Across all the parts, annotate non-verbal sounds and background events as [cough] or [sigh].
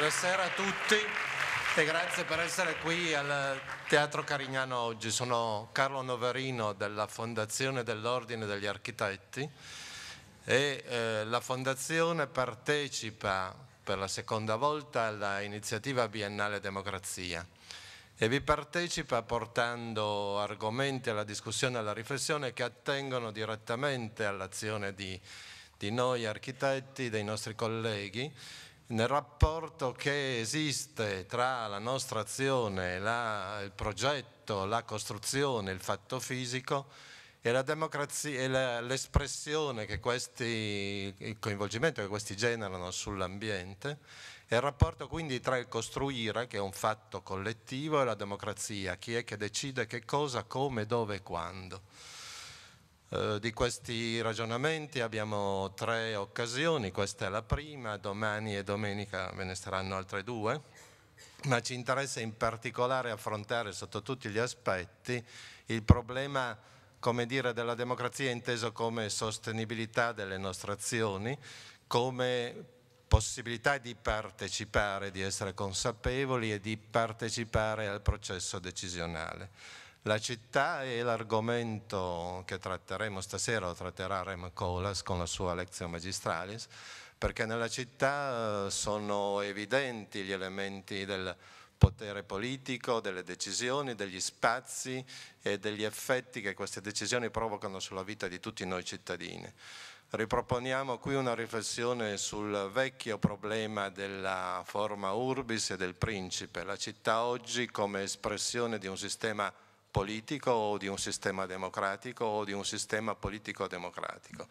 Buonasera a tutti e grazie per essere qui al Teatro Carignano oggi. Sono Carlo Noverino della Fondazione dell'Ordine degli Architetti e eh, la Fondazione partecipa per la seconda volta all'iniziativa biennale Democrazia e vi partecipa portando argomenti alla discussione e alla riflessione che attengono direttamente all'azione di, di noi architetti, dei nostri colleghi nel rapporto che esiste tra la nostra azione, la, il progetto, la costruzione, il fatto fisico e l'espressione che questi, il coinvolgimento che questi generano sull'ambiente e il rapporto quindi tra il costruire, che è un fatto collettivo, e la democrazia, chi è che decide che cosa, come, dove e quando. Eh, di questi ragionamenti abbiamo tre occasioni, questa è la prima, domani e domenica ve ne saranno altre due, ma ci interessa in particolare affrontare sotto tutti gli aspetti il problema come dire, della democrazia inteso come sostenibilità delle nostre azioni, come possibilità di partecipare, di essere consapevoli e di partecipare al processo decisionale. La città è l'argomento che tratteremo stasera, lo tratterà Rem Colas con la sua lezione magistralis, perché nella città eh, sono evidenti gli elementi del potere politico, delle decisioni, degli spazi e degli effetti che queste decisioni provocano sulla vita di tutti noi cittadini. Riproponiamo qui una riflessione sul vecchio problema della forma urbis e del principe, la città oggi come espressione di un sistema politico o di un sistema democratico o di un sistema politico-democratico.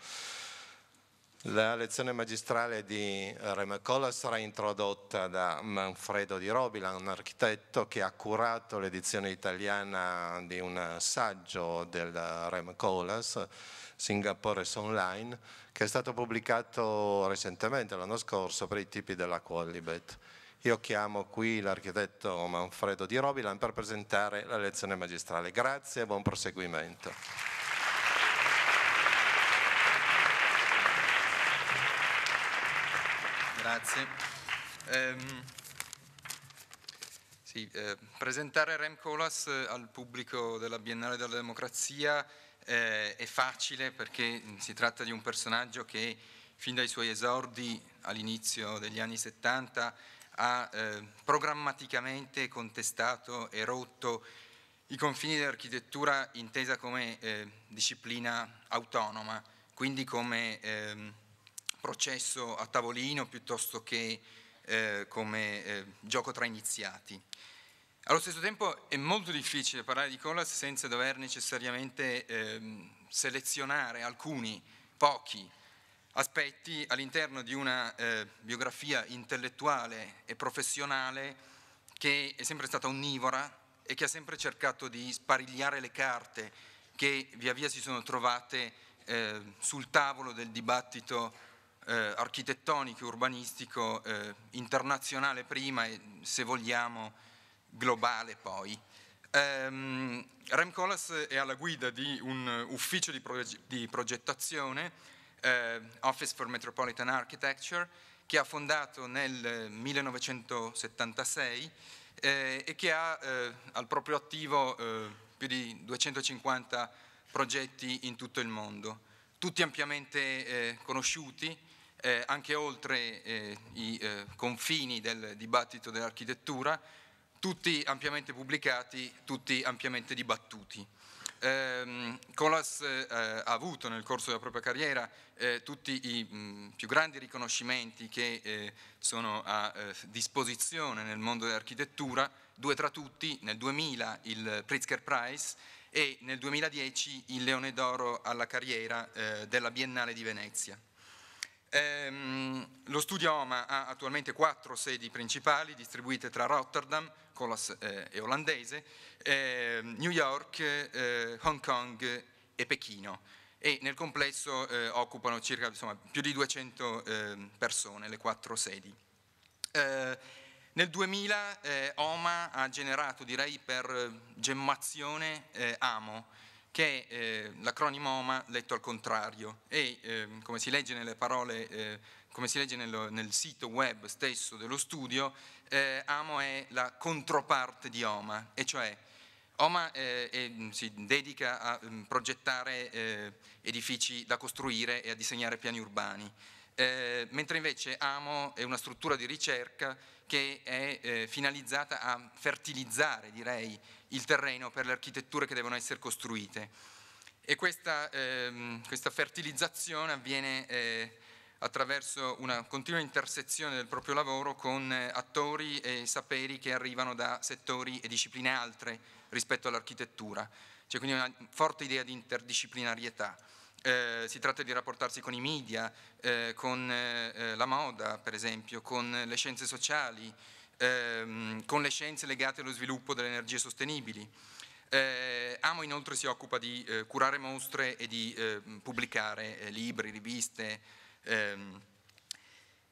La lezione magistrale di Remacola sarà introdotta da Manfredo di Robila, un architetto che ha curato l'edizione italiana di un saggio del Remacolas, Singapore Online, che è stato pubblicato recentemente, l'anno scorso, per i tipi della Qualibet. Io chiamo qui l'architetto Manfredo Di Robilan per presentare la lezione magistrale. Grazie e buon proseguimento. Grazie. Um, sì, eh, presentare Rem Koolhaas eh, al pubblico della Biennale della Democrazia eh, è facile perché mm, si tratta di un personaggio che fin dai suoi esordi all'inizio degli anni 70 ha eh, programmaticamente contestato e rotto i confini dell'architettura intesa come eh, disciplina autonoma, quindi come eh, processo a tavolino piuttosto che eh, come eh, gioco tra iniziati. Allo stesso tempo è molto difficile parlare di Collas senza dover necessariamente ehm, selezionare alcuni, pochi, aspetti all'interno di una eh, biografia intellettuale e professionale che è sempre stata onnivora e che ha sempre cercato di sparigliare le carte che via via si sono trovate eh, sul tavolo del dibattito eh, architettonico, urbanistico, eh, internazionale prima e se vogliamo globale poi. Ehm, Rem Colas è alla guida di un ufficio di, proge di progettazione eh, Office for Metropolitan Architecture, che ha fondato nel 1976 eh, eh, e che ha eh, al proprio attivo eh, più di 250 progetti in tutto il mondo, tutti ampiamente eh, conosciuti, anche oltre i confini del dibattito dell'architettura, tutti ampiamente pubblicati, tutti ampiamente dibattuti. Eh, Colas eh, ha avuto nel corso della propria carriera eh, tutti i mh, mm, più grandi riconoscimenti che eh, sono a eh, disposizione nel mondo dell'architettura, due tra tutti, nel 2000 il Pritzker Prize e nel 2010 il Leone d'Oro alla carriera eh, della Biennale di Venezia. Ehm, lo studio OMA ha attualmente quattro sedi principali distribuite tra Rotterdam con eh, e olandese, eh, New York, eh, Hong Kong e Pechino e nel complesso eh, occupano circa insomma, più di 200 ehm, persone le quattro sedi. Eh, nel 2000 eh, OMA ha generato direi per gemmazione AMO, che è eh, l'acronimo OMA letto al contrario e ehm, come si legge nelle parole, eh, come si legge nel, nel, sito web stesso dello studio, eh, AMO è la controparte di OMA, e cioè OMA eh, è, mm, si dedica a mm, progettare edifici da costruire e a disegnare piani urbani. Eh, mentre invece AMO è una struttura di ricerca che è eh, finalizzata a fertilizzare, direi, il terreno per le architetture che devono essere costruite. E questa, ehm, questa fertilizzazione avviene eh, attraverso una continua intersezione del proprio lavoro con eh, attori e saperi che arrivano da settori e discipline altre rispetto all'architettura. C'è cioè, quindi una forte idea di interdisciplinarietà. Eh, si tratta di rapportarsi con i media, eh, con eh, eh la moda per esempio, con le scienze sociali, ehm, con le scienze legate allo sviluppo delle energie sostenibili. Eh, Amo inoltre si occupa di eh, curare mostre e di ehm, eh, pubblicare libri, riviste. Ehm.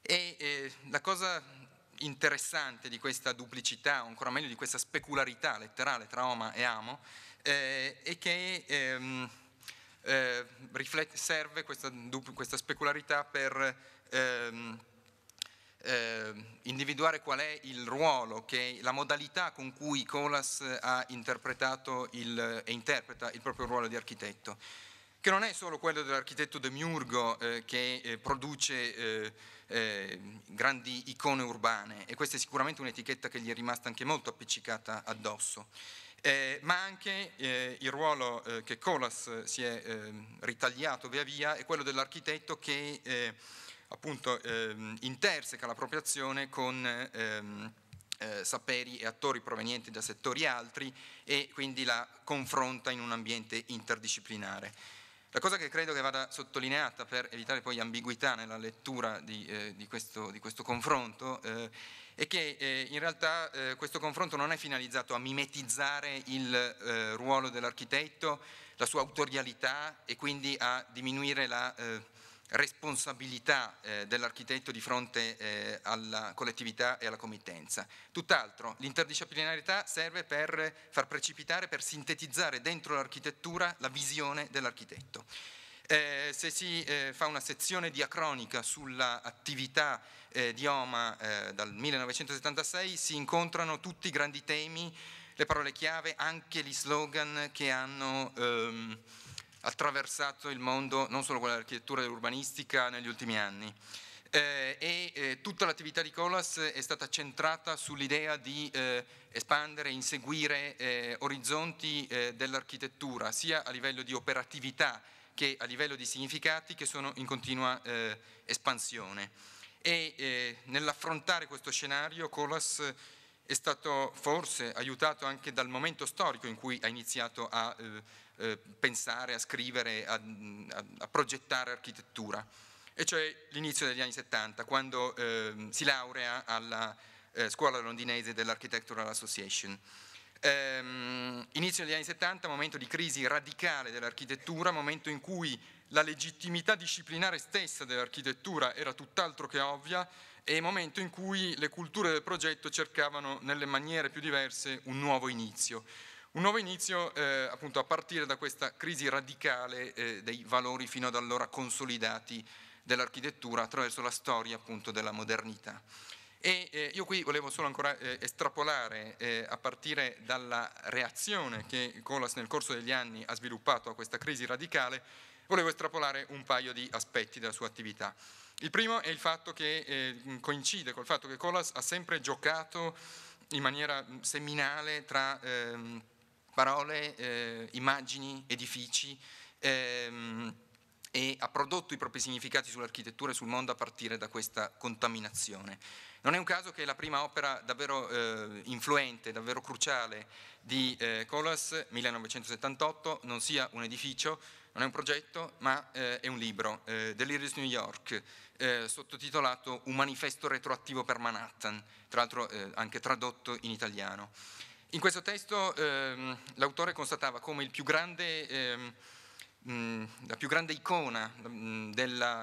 E eh, la cosa interessante di questa duplicità, o ancora meglio di questa specularità letterale tra Oma e Amo, eh, è che ehm, eh, riflette, serve questa, questa, specularità per ehm, eh, individuare qual è il ruolo, che, la modalità con cui Colas ha interpretato il, e interpreta il proprio ruolo di architetto, che non è solo quello dell'architetto Demiurgo eh, che eh, produce eh, eh, grandi icone urbane, e questa è sicuramente un'etichetta che gli è rimasta anche molto appiccicata addosso. Eh, ma anche eh, il ruolo eh, che Colas si è ehm, ritagliato via via è quello dell'architetto che eh, appunto ehm, interseca l'appropriazione con ehm, eh, saperi e attori provenienti da settori altri e quindi la confronta in un ambiente interdisciplinare. La cosa che credo che vada sottolineata per evitare poi ambiguità nella lettura di, eh, di, questo, di questo, confronto eh, è che eh, in realtà eh, questo confronto non è finalizzato a mimetizzare il eh, ruolo dell'architetto, la sua autorialità e quindi a diminuire la responsabilità eh, dell'architetto di fronte eh, alla collettività e alla committenza. Tutt'altro, l'interdisciplinarità serve per far precipitare, per sintetizzare dentro l'architettura la visione dell'architetto. Eh, se si eh, fa una sezione diacronica sull'attività eh, di Oma eh, dal 1976 si incontrano tutti i grandi temi, le parole chiave, anche gli slogan che hanno... Ehm, attraversato il mondo, non solo con l'architettura e l'urbanistica, negli ultimi anni. Eh, e eh, tutta l'attività di Colas è stata centrata sull'idea di eh, espandere, inseguire eh, orizzonti eh, dell'architettura, sia a livello di operatività che a livello di significati che sono in continua eh, espansione. E nell'affrontare questo scenario Colas è stato forse aiutato anche dal momento storico in cui ha iniziato a eh, pensare, a scrivere, a, a, a, progettare architettura, e cioè l'inizio degli anni 70, quando eh, si laurea alla eh, scuola londinese dell'Architectural Association. Ehm, inizio degli anni 70, momento di crisi radicale dell'architettura, momento in cui la legittimità disciplinare stessa dell'architettura era tutt'altro che ovvia e momento in cui le culture del progetto cercavano nelle maniere più diverse un nuovo inizio. Un nuovo inizio eh, appunto a partire da questa crisi radicale eh, dei valori fino ad allora consolidati dell'architettura attraverso la storia appunto della modernità. E eh, io qui volevo solo ancora eh, estrapolare eh, a partire dalla reazione che Colas nel corso degli anni ha sviluppato a questa crisi radicale, volevo estrapolare un paio di aspetti della sua attività. Il primo è il fatto che eh, coincide col fatto che Colas ha sempre giocato in maniera mm, seminale tra... Ehm, parole, eh, immagini, edifici ehm, e ha prodotto i propri significati sull'architettura e sul mondo a partire da questa contaminazione. Non è un caso che la prima opera davvero eh, influente, davvero cruciale di eh, Colas, 1978, non sia un edificio, non è un progetto, ma eh, è un libro, eh, Delirious New York, eh, sottotitolato Un manifesto retroattivo per Manhattan, tra l'altro eh, anche tradotto in italiano. In questo testo ehm, l'autore constatava come grande, ehm, mm, la più grande icona, mm,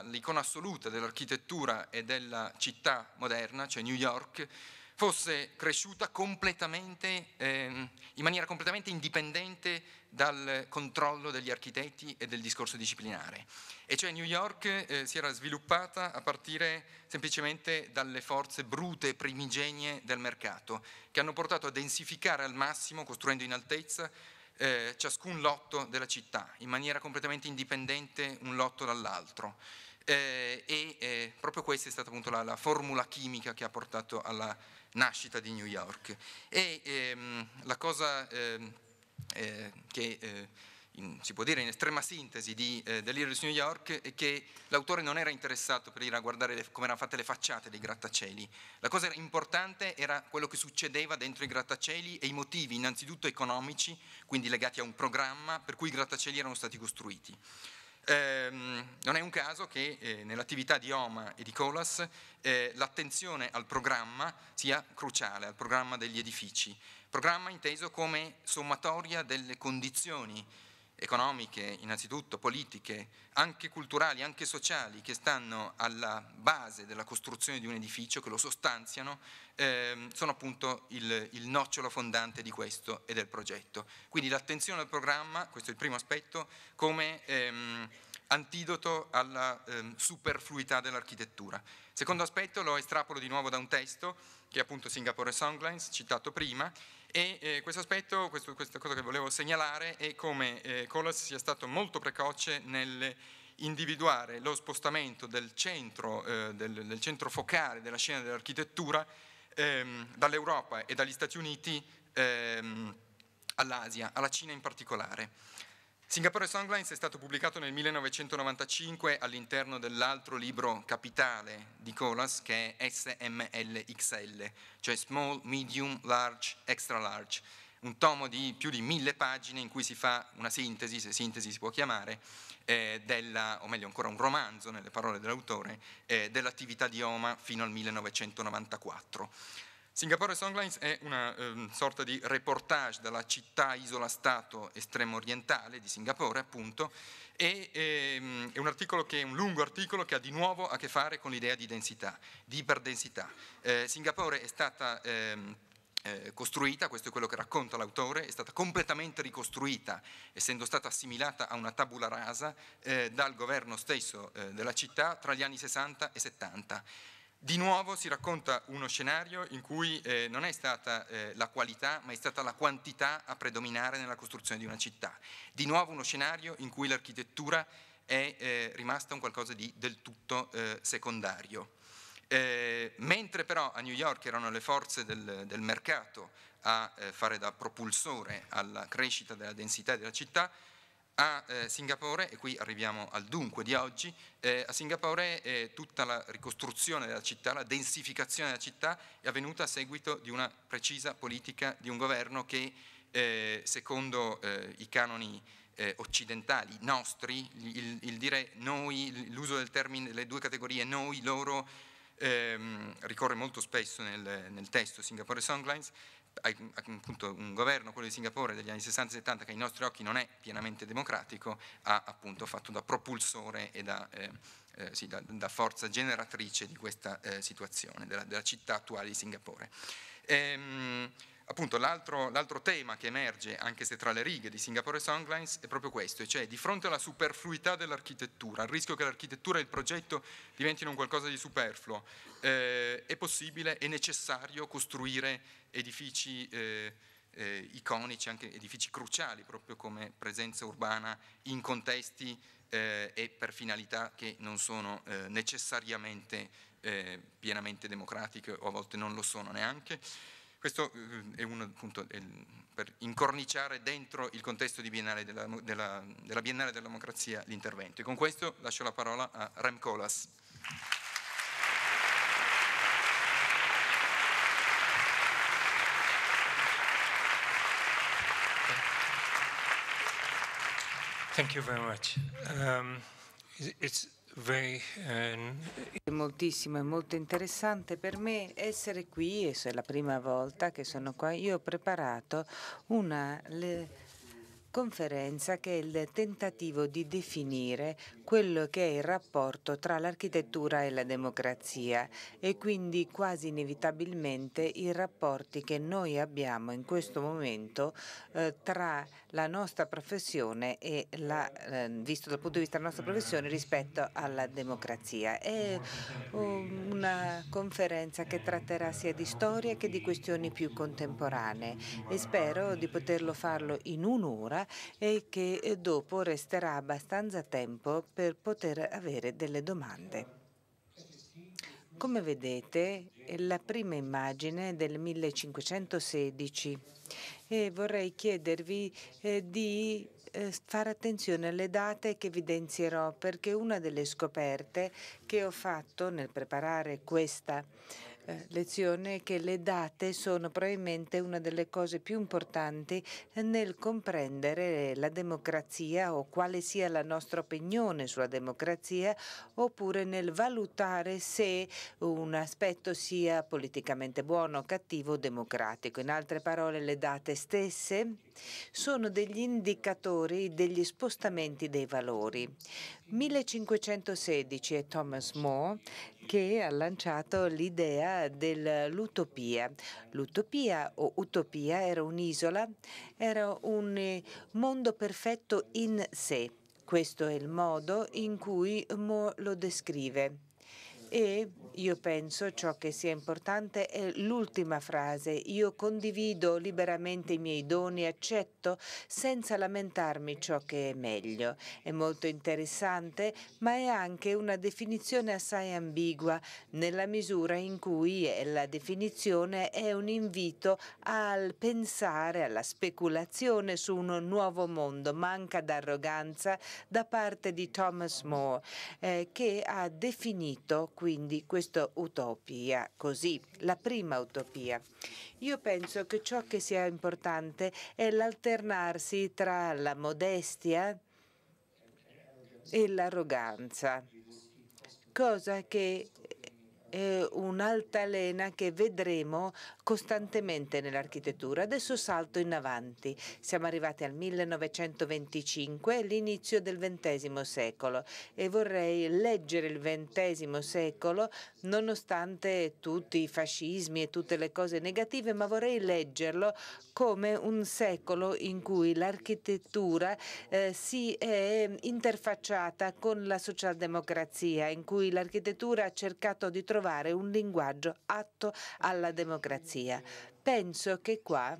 l'icona assoluta dell'architettura e della città moderna, cioè New York, fosse cresciuta completamente, ehm, in maniera completamente indipendente dal controllo degli architetti e del discorso disciplinare. E cioè New York eh, si era sviluppata a partire semplicemente dalle forze brute, primigenie del mercato, che hanno portato a densificare al massimo, costruendo in altezza, eh, ciascun lotto della città, in maniera completamente indipendente un lotto dall'altro. Eh, e eh, proprio questa è stata appunto la, la, formula chimica che ha portato alla nascita di New York. E ehm, la cosa ehm, eh, che eh, in, si può dire in estrema sintesi di eh, Delirio New York è che l'autore non era interessato per dire a ah, guardare le, come erano fatte le facciate dei grattacieli. La cosa importante era quello che succedeva dentro i grattacieli e i motivi innanzitutto economici, quindi legati a un programma per cui i grattacieli erano stati costruiti. Ehm, non è un caso che eh, nell'attività di Oma e di Colas eh, l'attenzione al programma sia cruciale, al programma degli edifici Programma inteso come sommatoria delle condizioni economiche, innanzitutto politiche, anche culturali, anche sociali, che stanno alla base della costruzione di un edificio, che lo sostanziano, ehm, sono appunto il, il, nocciolo fondante di questo e del progetto. Quindi l'attenzione al programma, questo è il primo aspetto, come ehm, antidoto alla ehm, superfluità dell'architettura. Secondo aspetto lo estrapolo di nuovo da un testo, che è appunto Singapore Songlines, citato prima, e eh, questo aspetto, questo, questa cosa che volevo segnalare è come eh, Colas sia stato molto precoce nel individuare lo spostamento del centro, eh, del, del centro focale della scena dell'architettura ehm, dall'Europa e dagli Stati Uniti ehm, all'Asia, alla Cina in particolare. Singapore Songlines è stato pubblicato nel 1995 all'interno dell'altro libro capitale di Colas che è SMLXL, cioè Small, Medium, Large, Extra Large, un tomo di più di mille pagine in cui si fa una sintesi, se sintesi si può chiamare, eh, della, o meglio ancora un romanzo nelle parole dell'autore, eh, dell'attività di Oma fino al 1994. Singapore Songlines è una um, sorta di reportage dalla città isola stato estremo orientale di Singapore appunto e um, è un, che, un lungo articolo che ha di nuovo a che fare con l'idea di densità, di iperdensità. Eh, Singapore è stata um, costruita, questo è quello che racconta l'autore, è stata completamente ricostruita, essendo stata assimilata a una tabula rasa eh, dal governo stesso eh, della città tra gli anni 60 e 70. Di nuovo si racconta uno scenario in cui eh, non è stata eh, la qualità ma è stata la quantità a predominare nella costruzione di una città. Di nuovo uno scenario in cui l'architettura è eh, rimasta un qualcosa di del tutto eh, secondario. Eh, mentre però a New York erano le forze del, del mercato a eh, fare da propulsore alla crescita della densità della città, a eh, Singapore, e qui arriviamo al dunque di oggi, eh, a Singapore eh, tutta la ricostruzione della città, la densificazione della città è avvenuta a seguito di una precisa politica di un governo che eh, secondo eh, i canoni eh, occidentali, nostri, il, il dire noi, l'uso del termine, le due categorie noi, loro, ehm, ricorre molto spesso nel, nel testo Singapore Songlines, appunto un governo, quello di Singapore degli anni 60 e 70, che ai nostri occhi non è pienamente democratico, ha appunto fatto da propulsore e da, eh, eh, sì, da, da forza generatrice di questa eh, situazione, della, della, città attuale di Singapore. Ehm, appunto l'altro, tema che emerge, anche se tra le righe di Singapore Songlines, è proprio questo, cioè di fronte alla superfluità dell'architettura, al rischio che l'architettura e il progetto diventino un qualcosa di superfluo, eh, è possibile, e necessario costruire edifici eh, eh, iconici, anche edifici cruciali, proprio come presenza urbana in contesti eh, e per finalità che non sono eh, necessariamente eh, pienamente democratiche o a volte non lo sono neanche. Questo è uno appunto per incorniciare dentro il contesto biennale della, della, della, Biennale della Democrazia l'intervento. E con questo lascio la parola a Rem Colas. Kolas. Thank you very much. Um, it's very, uh... È moltissimo, è molto interessante per me essere qui, e è la prima volta che sono qua. Io ho preparato una conferenza che è il tentativo di definire quello che è il rapporto tra l'architettura e la democrazia e quindi quasi inevitabilmente i rapporti che noi abbiamo in questo momento eh, tra la nostra professione e la, eh, visto dal punto di vista della nostra professione rispetto alla democrazia. È una conferenza che tratterà sia di storia che di questioni più contemporanee e spero di poterlo farlo in un'ora e che eh, dopo resterà abbastanza tempo per poter avere delle domande. Come vedete, la prima immagine del 1516 e vorrei chiedervi eh, di eh, fare attenzione alle date che evidenzierò perché una delle scoperte che ho fatto nel preparare questa eh, lezione che le date sono probabilmente una delle cose più importanti nel comprendere la democrazia o quale sia la nostra opinione sulla democrazia oppure nel valutare se un aspetto sia politicamente buono, cattivo o democratico. In altre parole le date stesse sono degli indicatori degli spostamenti dei valori. 1516 è Thomas More che ha lanciato l'idea dell'utopia. L'utopia o utopia era un'isola, era un eh, mondo perfetto in sé. Questo è il modo in cui Moore lo descrive. E io penso ciò che sia importante è l'ultima frase. Io condivido liberamente i miei doni, accetto senza lamentarmi ciò che è meglio. È molto interessante, ma è anche una definizione assai ambigua, nella misura in cui la definizione è un invito al pensare, alla speculazione su un nuovo mondo. Manca d'arroganza da parte di Thomas More, eh, che ha definito quindi questa utopia, così, la prima utopia. Io penso che ciò che sia importante è l'alternarsi tra la modestia e l'arroganza, cosa che eh, un'altalena che vedremo costantemente nell'architettura. Adesso salto in avanti. Siamo arrivati al 1925, l'inizio del XX secolo e vorrei leggere il XX secolo nonostante tutti i fascismi e tutte le cose negative, ma vorrei leggerlo come un secolo in cui l'architettura eh, si è interfacciata con la socialdemocrazia, in cui l'architettura ha cercato di trovare trovare un linguaggio atto alla democrazia. Penso che qua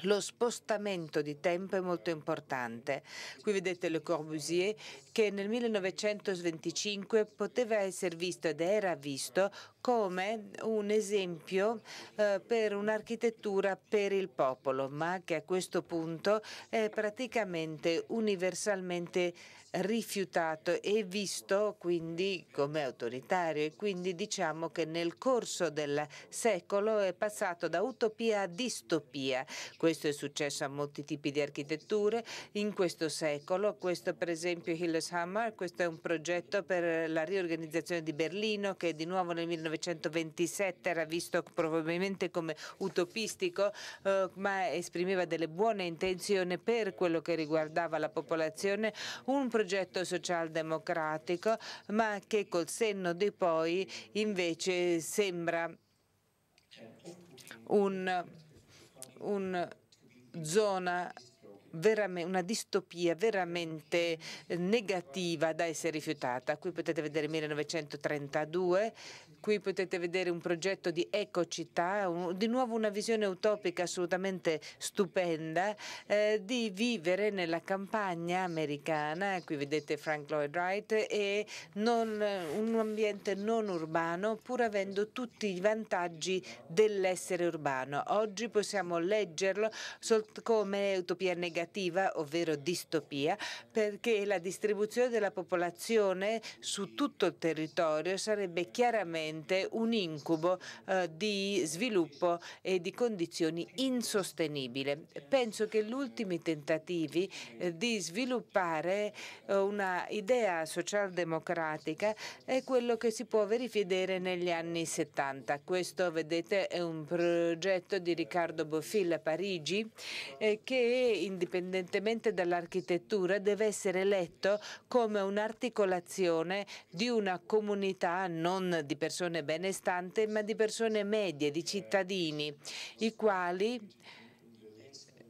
lo spostamento di tempo è molto importante. Qui vedete Le Corbusier che nel 1925 poteva essere visto ed era visto come un esempio eh, per un'architettura per il popolo, ma che a questo punto è praticamente universalmente rifiutato e visto quindi come autoritario e quindi diciamo che nel corso del secolo è passato da utopia a distopia. Questo è successo a molti tipi di architetture in questo secolo, questo per esempio Hill Summer, questo è un progetto per la riorganizzazione di Berlino che di nuovo nel 1927 era visto probabilmente come utopistico eh, ma esprimeva delle buone intenzioni per quello che riguardava la popolazione, un progetto socialdemocratico ma che col senno di poi invece sembra un, un zona veramente, una distopia veramente eh, negativa da essere rifiutata. Qui potete vedere 1932 Qui potete vedere un progetto di ecocittà, un, di nuovo una visione utopica assolutamente stupenda eh, di vivere nella campagna americana. Qui vedete Frank Lloyd Wright e non, un ambiente non urbano pur avendo tutti i vantaggi dell'essere urbano. Oggi possiamo leggerlo come utopia negativa, ovvero distopia, perché la distribuzione della popolazione su tutto il territorio sarebbe chiaramente veramente un incubo eh, di sviluppo e di condizioni insostenibili. Penso che gli ultimi tentativi eh, di sviluppare eh, una idea socialdemocratica è quello che si può verificare negli anni 70. Questo, vedete, è un progetto di Riccardo Boffil a Parigi che, indipendentemente dall'architettura, deve essere letto come un'articolazione di una comunità non di persone persone benestanti, ma di persone medie, di cittadini, i quali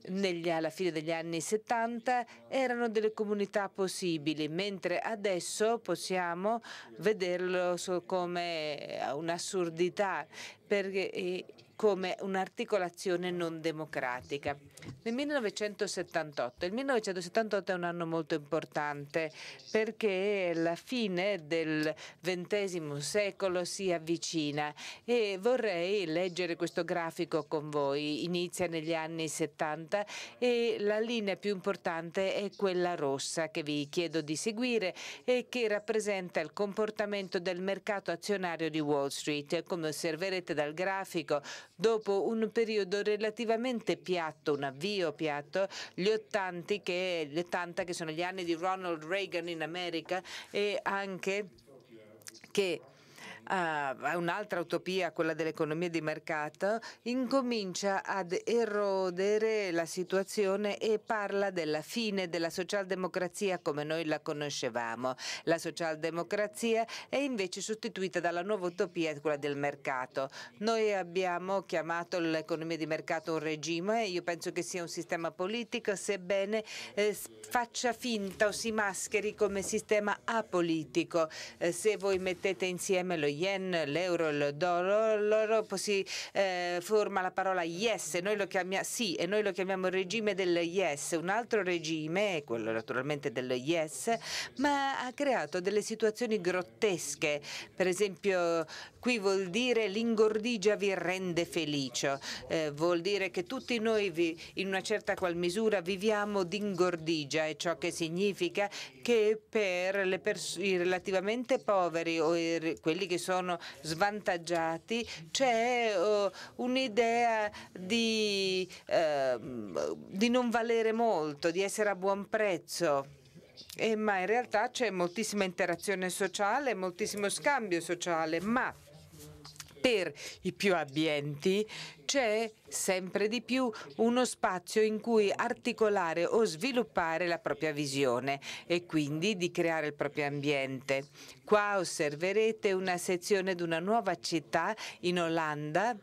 negli, alla fine degli anni 70 erano delle comunità possibili, mentre adesso possiamo vederlo come un'assurdità, perché eh, come un'articolazione non democratica. Nel 1978, il 1978 è un anno molto importante perché la fine del XX secolo si avvicina e vorrei leggere questo grafico con voi. Inizia negli anni 70 e la linea più importante è quella rossa che vi chiedo di seguire e che rappresenta il comportamento del mercato azionario di Wall Street. Come osserverete dal grafico, Dopo un periodo relativamente piatto, un avvio piatto, gli 80 che, gli 80 che sono gli anni di Ronald Reagan in America e anche che Ah, a un'altra utopia, quella dell'economia di mercato, incomincia ad erodere la situazione e parla della fine della socialdemocrazia come noi la conoscevamo. La socialdemocrazia è invece sostituita dalla nuova utopia, quella del mercato. Noi abbiamo chiamato l'economia di mercato un regime e io penso che sia un sistema politico, sebbene eh, faccia finta o si mascheri come sistema apolitico. Eh, se voi mettete insieme lo yen, l'euro, il dollaro, si eh, forma la parola yes e noi lo chiamiamo sì e noi lo chiamiamo regime del yes, un altro regime, quello naturalmente del yes, ma ha creato delle situazioni grottesche, per esempio Qui vuol dire l'ingordigia vi rende felice, eh, vuol dire che tutti noi vi, in una certa qual misura viviamo d'ingordigia e ciò che significa che per i relativamente poveri o i, quelli che sono svantaggiati c'è oh, un'idea di, eh, di non valere molto, di essere a buon prezzo. Eh, ma in realtà c'è moltissima interazione sociale, moltissimo scambio sociale, ma per i più abbienti c'è sempre di più uno spazio in cui articolare o sviluppare la propria visione e quindi di creare il proprio ambiente. Qua osserverete una sezione di una nuova città in Olanda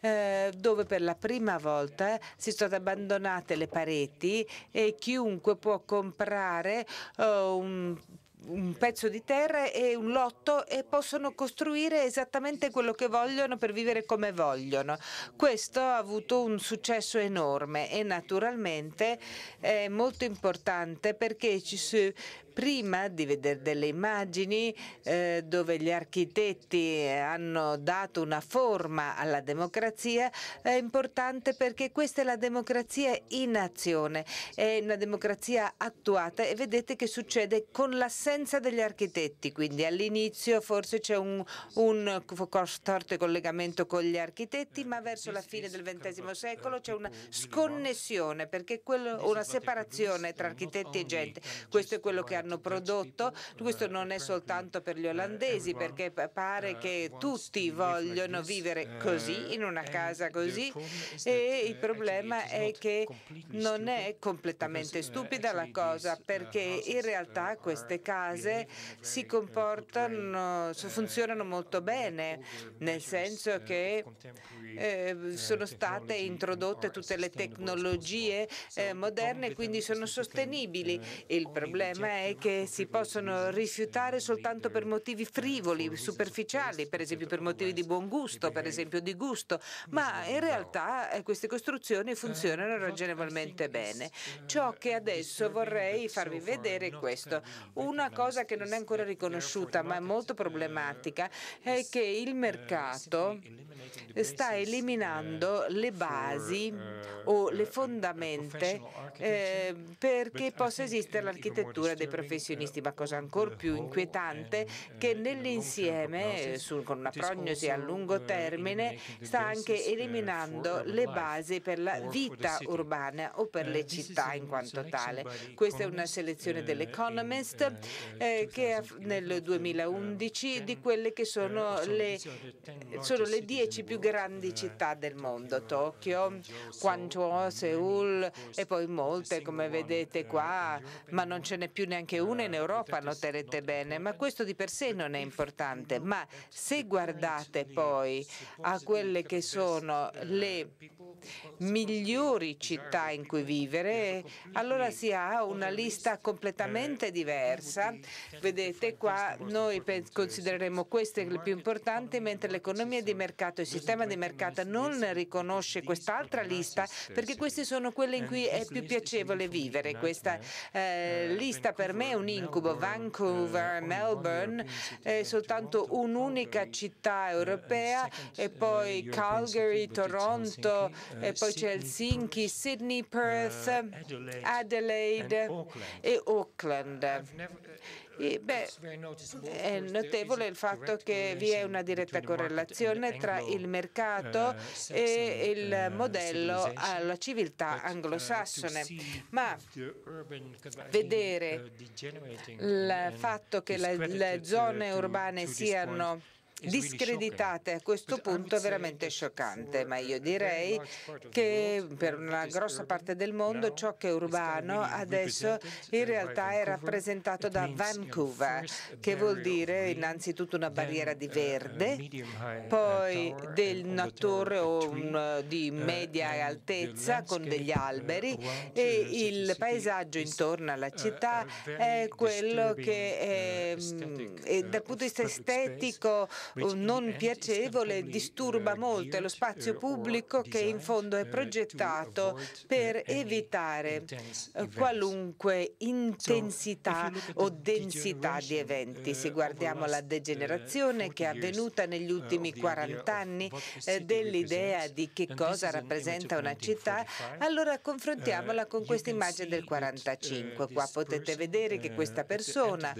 eh, dove per la prima volta si sono abbandonate le pareti e chiunque può comprare eh, un un pezzo di terra e un lotto e possono costruire esattamente quello che vogliono per vivere come vogliono. Questo ha avuto un successo enorme e naturalmente è molto importante perché ci si prima di vedere delle immagini eh, dove gli architetti hanno dato una forma alla democrazia è importante perché questa è la democrazia in azione, è una democrazia attuata e vedete che succede con l'assenza degli architetti, quindi all'inizio forse c'è un, un forte collegamento con gli architetti, ma verso la fine del XX secolo c'è una sconnessione perché quello, una separazione tra architetti e gente, questo è quello che hanno hanno prodotto. Questo non è soltanto per gli olandesi perché pare che tutti vogliono vivere così, in una casa così e il problema è che non è completamente stupida la cosa perché in realtà queste case si comportano, funzionano molto bene, nel senso che eh, sono state introdotte tutte le tecnologie eh, moderne e quindi sono sostenibili. Il problema è che si possono rifiutare soltanto per motivi frivoli, superficiali, per esempio per motivi di buon gusto, per esempio di gusto, ma in realtà eh, queste costruzioni funzionano ragionevolmente bene. Ciò che adesso vorrei farvi vedere è questo. Una cosa che non è ancora riconosciuta ma è molto problematica è che il mercato sta eliminando le basi o le fondamenta eh, perché possa esistere l'architettura dei professionisti professionisti, ma cosa ancora più eh, oh, inquietante eh, eh, che nell'insieme, con una prognosi a lungo termine, sta anche eliminando le basi per la vita urbana o per le città in quanto tale. Questa è una selezione dell'Economist che nel 2011 di quelle che sono le, sono le 10 più grandi città del mondo, Tokyo, Guangzhou, Seoul e poi molte come vedete qua, ma non ce n'è più neanche anche una in Europa, noterete bene, ma questo di per sé non è importante. Ma se guardate poi a quelle che sono le migliori città in cui vivere, allora si ha una lista completamente diversa. Vedete qua noi considereremo queste le più importanti, mentre l'economia di mercato e il sistema di mercato non riconosce quest'altra lista perché queste sono quelle in cui è più piacevole vivere. Questa eh, lista per me è un incubo. Vancouver, Melbourne, è soltanto un'unica città europea e poi Calgary, Toronto, eh, e poi c'è Helsinki, Sydney, Perth, eh, Adelaide, Adelaide e Auckland. Uh, e, beh, è notevole il fatto che vi è una diretta correlazione tra il mercato uh, e il uh, modello alla civiltà anglosassone, ma vedere il fatto che le, le zone urbane siano discreditate a questo punto è veramente scioccante, ma io direi che per una grossa parte del mondo ciò che è urbano adesso in realtà è rappresentato da Vancouver, che vuol dire innanzitutto una barriera di uh, verde, poi di una torre un, di uh, media altezza con degli uh, alberi e il paesaggio intorno alla città è quello che è, è mm, dal punto di vista estetico non piacevole disturba molto lo spazio pubblico che in fondo è uh, progettato uh, per evitare uh, qualunque intensità o densità di eventi. Se guardiamo la degenerazione che è avvenuta negli ultimi 40 anni eh, dell'idea di che cosa rappresenta una città, allora confrontiamola con questa immagine del 45. Qua potete vedere che questa persona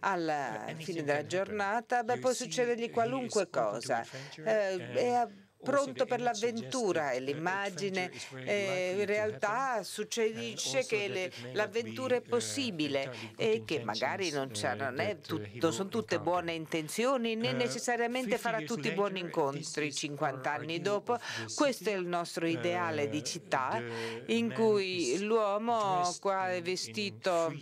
alla fine della giornata beh, può succedergli di qualunque cosa. Eh, eh pronto per l'avventura e eh, l'immagine eh, in realtà suggerisce che le, l'avventura è uh, possibile e che magari non, uh, non è uh, tutto, sono tutte buone intenzioni né necessariamente farà tutti buoni incontri. 50 anni dopo, questo è il nostro ideale di città in cui l'uomo qua è vestito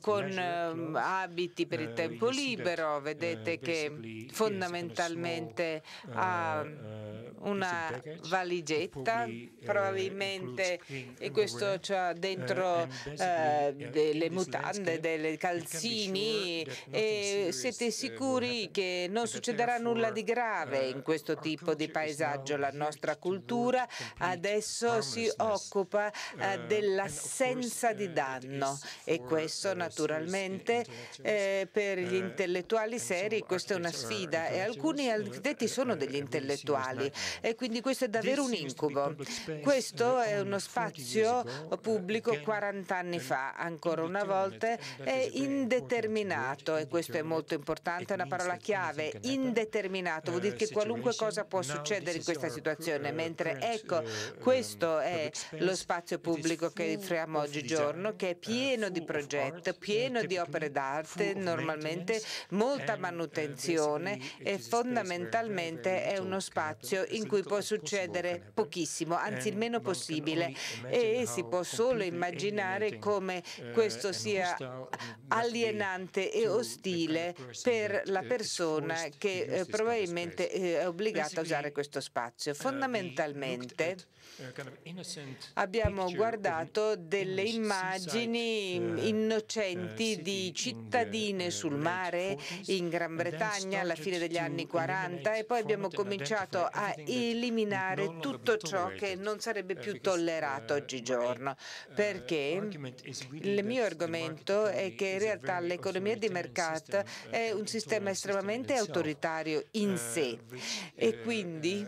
con um, abiti per il tempo libero, vedete che fondamentalmente ha eh, una valigetta, eh, probabilmente e questo c'ha eh, dentro eh, delle mutande, dei calzini e siete sicuri che non succederà nulla di grave in questo tipo di paesaggio. La nostra cultura adesso si occupa dell'assenza di danno e questo naturalmente eh, per gli intellettuali seri questa è una sfida e alcuni addetti sono degli intellettuali sessuali e quindi questo è davvero un incubo. Questo è uno spazio pubblico 40 anni fa, ancora una volta, è indeterminato e questo è molto importante, è una parola chiave, indeterminato, vuol dire che qualunque cosa può succedere in questa situazione, mentre ecco, questo è lo spazio pubblico che offriamo oggigiorno, che è pieno di progetti, pieno di opere d'arte, normalmente molta manutenzione e fondamentalmente è uno spazio spazio esatto, esatto, in cui può succedere eh, pochissimo, anzi il eh, meno possibile e si può solo immaginare come eh, questo sia uh, alienante e ostile per la persona che probabilmente è obbligata a usare questo spazio. Uh, uh, Fondamentalmente abbiamo guardato delle immagini innocenti di cittadine sul mare in Gran Bretagna alla fine degli anni 40 e poi abbiamo cominciato pronto a eliminare tutto ciò che non sarebbe eh, più tollerato eh, oggigiorno, eh, perché il mio argomento è che in realtà l'economia di mercato è un sistema estremamente autoritario in sé e quindi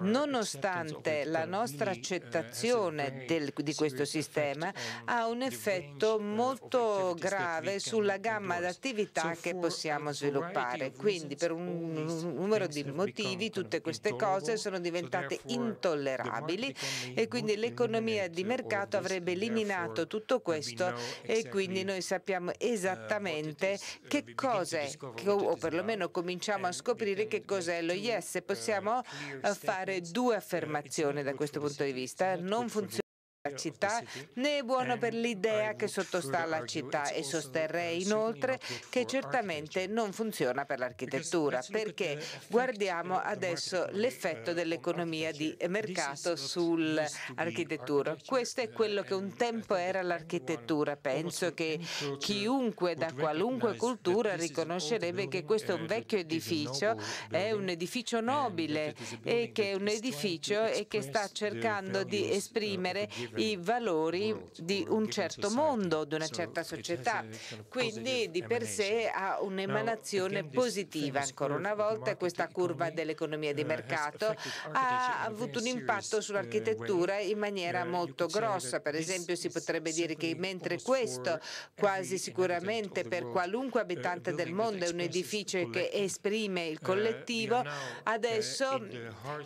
nonostante la uh, nostra uh, accettazione del, di questo sistema ha un effetto uh, molto grave sulla gamma d'attività che possiamo sviluppare. Quindi per un numero di motivi motivi tutte queste cose sono diventate intollerabili e quindi l'economia di mercato avrebbe eliminato tutto questo e quindi noi sappiamo uh, esattamente uh, che cos'è, o perlomeno cominciamo a scoprire che cos'è lo yes. Uh, possiamo fare due affermazioni da questo punto di vista. Non funziona la città né è buono per l'idea che sottostà alla città e sosterrei inoltre che certamente non funziona per l'architettura perché guardiamo adesso l'effetto uh, dell'economia di mercato sull'architettura. Questo è uh, quello che un tempo era l'architettura. Penso che chiunque da qualunque cultura riconoscerebbe che questo è un vecchio edificio, è un edificio nobile e che è un edificio e che sta cercando di uh, esprimere i valori di un certo mondo, di una certa società. Quindi di per sé ha un'emanazione positiva. Ancora una volta questa curva dell'economia di eh, mercato ha avuto un impatto eh, sull'architettura in maniera eh, molto grossa. Per esempio si potrebbe dire che mentre questo quasi sicuramente per qualunque abitante del mondo è un edificio che esprime il collettivo, adesso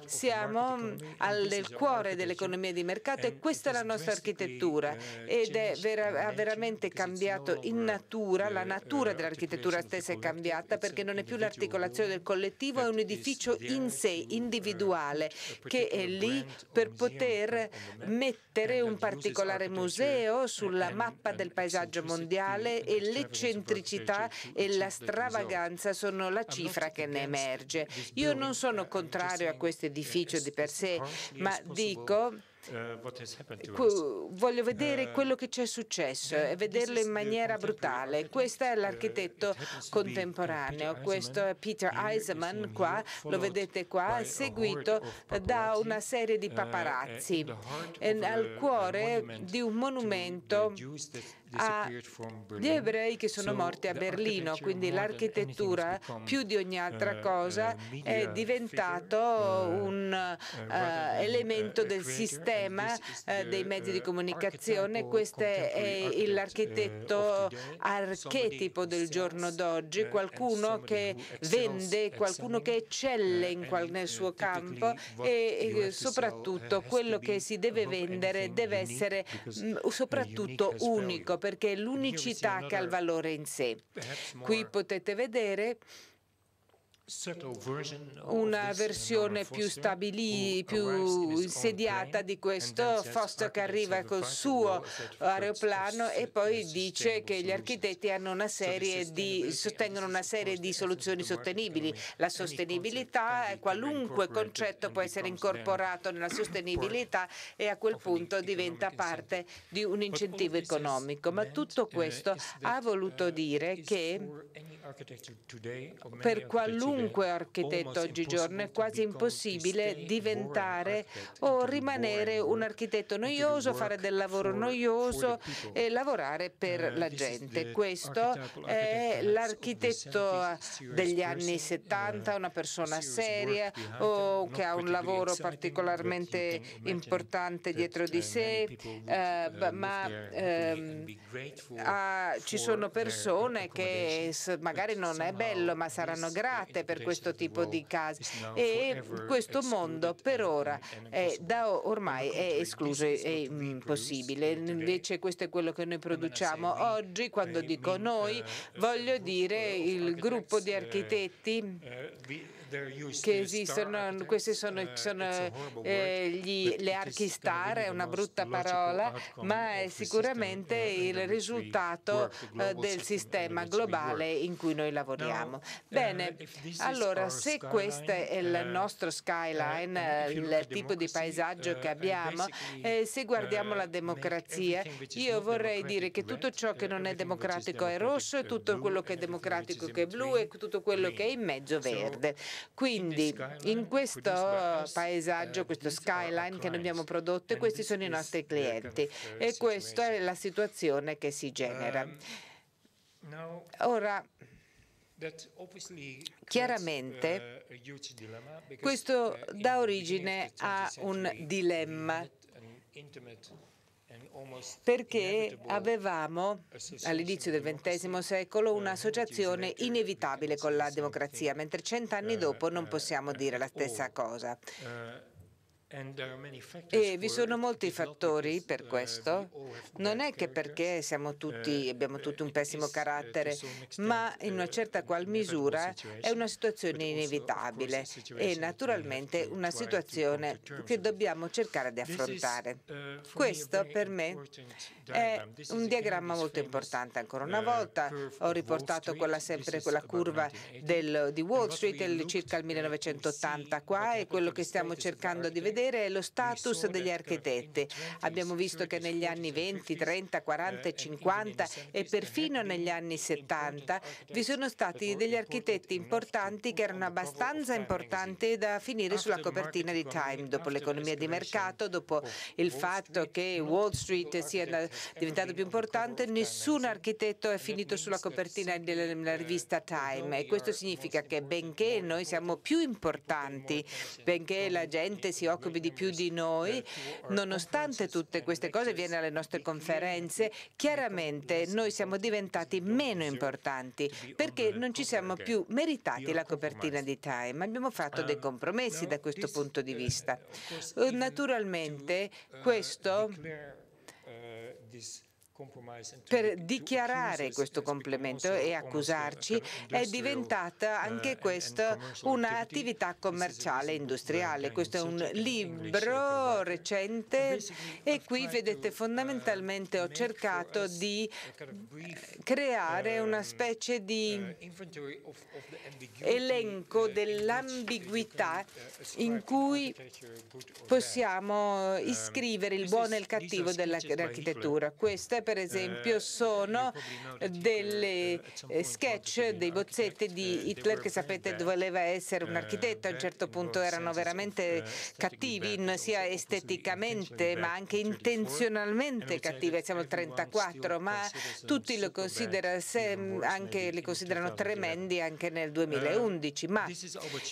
siamo nel cuore dell'economia di mercato e questa la nostra architettura eh, ed vera, ha veramente cambiato in natura, la eh, natura eh, dell'architettura stessa è cambiata perché non è più l'articolazione del collettivo, è un edificio in sé, individuale, cioè che è lì per poter mettere un particolare museo sulla mappa del paesaggio mondiale e l'eccentricità certo e la stravaganza sono la cifra che ne emerge. Io non sono contrario a questo edificio di per sé, ma dico eh, voglio vedere eh, quello che ci è successo e vederlo in maniera brutale. Questo è eh, l'architetto contemporaneo, questo è Peter Eisenman qua, lo vedete qua, seguito da una serie di paparazzi al cuore di un monumento Ah, gli ebrei che sono morti a Berlino, quindi l'architettura più di ogni altra eh, cosa eh, è diventato eh, un uh, elemento del sistema uh, dei mezzi di comunicazione. Questo è l'architetto archetipo del giorno d'oggi, qualcuno che vende, qualcuno che eccelle qual nel suo campo e soprattutto quello che si deve vendere deve essere mm, soprattutto unico perché è l'unicità che ha il valore in sé. Qui potete vedere una uh, versione più, stabili, più insediata di questo. Foster che arriva col suo aeroplano e poi dice che gli architetti una di, sostengono una serie di soluzioni sostenibili. La sostenibilità, è qualunque concetto può essere incorporato nella [coughs] sostenibilità e a quel punto diventa parte di un incentivo economico. Ma tutto uh, questo ha voluto uh, dire che per qualunque qualunque architetto oggigiorno. È quasi impossibile diventare o rimanere un architetto noioso, fare del lavoro noioso e lavorare per eh, la gente. Questo è l'architetto degli anni 70, eh, una persona seria o che ha un lavoro particolarmente importante dietro di uh, sé, eh, uh, ma ehm, ah, ci sono persone che magari non è bello, ma saranno grate per questo tipo di casi e questo mondo per ora è, da ormai è escluso e impossibile. Invece questo è quello che noi produciamo oggi. Quando dico noi uh, voglio dire il gruppo di uh, architetti uh, che esistono, questi sono, uh, sono eh, gli, le archistar, è una brutta parola, ma è sicuramente il risultato eh, del sistema globale in cui noi lavoriamo. Uh, Bene, allora se questo è il uh, nostro skyline, il tipo di paesaggio che abbiamo, eh, se guardiamo la democrazia, io vorrei dire che tutto ciò che non è democratico è rosso, tutto quello che è democratico che è blu e tutto quello che è in mezzo verde. Quindi in questo paesaggio, eh, questo skyline che noi abbiamo prodotto, questi sono i nostri clienti eh, e questa è la situazione che si genera. Ehm, Ora, Chiaramente eh, questo dà origine a un dilemma perché avevamo all'inizio del XX secolo un'associazione inevitabile con la democrazia, mentre cent'anni dopo non possiamo dire la stessa cosa. E vi sono molti fattori per uh, questo. Non è che perché tutti, uh, abbiamo tutti un pessimo uh, carattere, ma in una certa qual misura è una situazione inevitabile e naturalmente una situazione che dobbiamo cercare di affrontare. Questo per me è un diagramma molto importante. Ancora una volta ho riportato quella, sempre quella curva del, di Wall Street circa il 1980 qua e quello che stiamo cercando di vedere rivedere lo status degli architetti. Abbiamo visto che negli anni 20, 30, 40 e 50 e perfino negli anni 70 vi sono stati ecco, degli architetti importanti che erano abbastanza importanti da finire sulla copertina di Time, dopo l'economia di mercato, dopo il fatto che Wall Street sia diventato più importante, nessun architetto è finito sulla copertina della rivista Time e questo significa che benché noi siamo più importanti, benché la gente si occupi preoccupi di più di noi, nonostante tutte queste cose viene alle nostre conferenze, chiaramente noi siamo diventati meno importanti perché non ci siamo più meritati la copertina di Time, abbiamo fatto dei compromessi da questo punto di vista. Naturalmente questo per dichiarare questo complemento e accusarci è diventata uh, anche questa un'attività commerciale e industriale. Questo è un libro uh, recente e qui vedete uh, fondamentalmente ho cercato di eh, creare um, una specie di elenco dell'ambiguità in cui possiamo um, iscrivere il buono e il cattivo dell'architettura. Questo è per esempio, sono delle sketch, dei bozzetti di Hitler che sapete voleva essere un architetto, a un certo punto erano veramente cattivi, sia esteticamente ma anche intenzionalmente cattivi, siamo 34, ma tutti lo considera, anche, li considerano tremendi anche nel 2011. Ma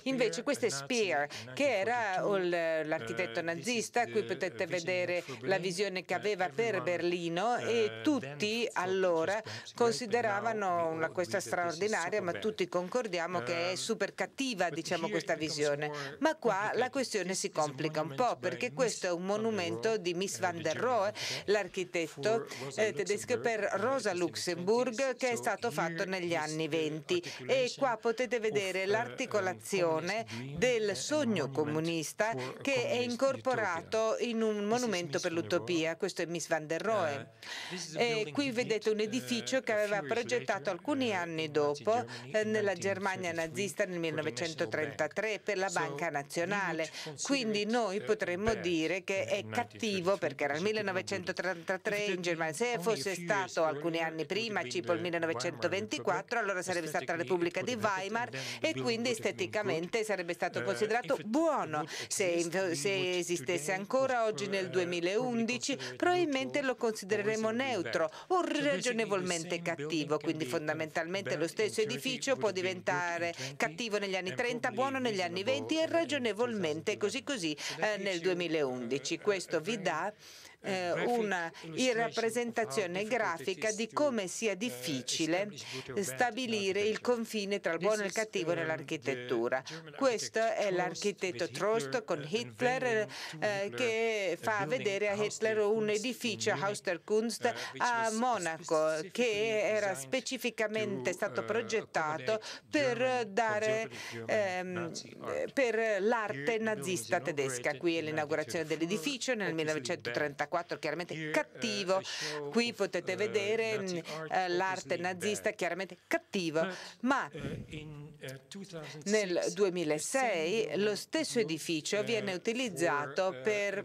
invece questo è Speer, che era l'architetto nazista, qui potete vedere la visione che aveva per Berlino e eh, tutti allora consideravano una, questa straordinaria, ma tutti concordiamo che è eh, super cattiva diciamo, questa visione. Ma qua la questione si complica un po' perché questo è un monumento di Miss van der Rohe, l'architetto tedesco per Rosa Luxemburg che è stato fatto negli anni 20 e qua potete vedere l'articolazione del sogno comunista che è incorporato in un monumento per l'utopia. Questo è Miss van der Rohe. Eh, e qui vedete un uh, edificio che aveva progettato alcuni uh, anni dopo eh, nella Germania nazista nel 1933 per la Banca Nazionale. Quindi noi uh, potremmo dire che è cattivo perché era il 1933 in Germania. Se fosse stato alcuni anni prima, tipo il 1924, allora sarebbe stata la Repubblica di Weimar e quindi esteticamente sarebbe stato considerato buono. Se, se esistesse ancora oggi nel 2011, probabilmente lo considereremo neutro o certo. ragionevolmente cattivo, quindi fondamentalmente lo stesso edificio può diventare cattivo negli anni 30, buono negli anni 20 e esatto, ragionevolmente esatto. così così eh, nel 2011. Eh, eh, Questo vi eh, dà eh, eh una rappresentazione grafica di come eh, sia difficile stabilire il confine tra il buono e il cattivo eh, nell'architettura. Questo è l'architetto Trost con uh, Hitler eh, che uh, fa vedere a Hitler un edificio Haus der Kunst uh, a Monaco che era specificamente stato progettato per dare ehm, per l'arte nazista tedesca. Qui è l'inaugurazione dell'edificio nel 1934 1944 chiaramente uh, cattivo, qui potete uh, vedere eh, l'arte nazista chiaramente cattivo. ma uh, nel 2006 lo stesso edificio viene utilizzato per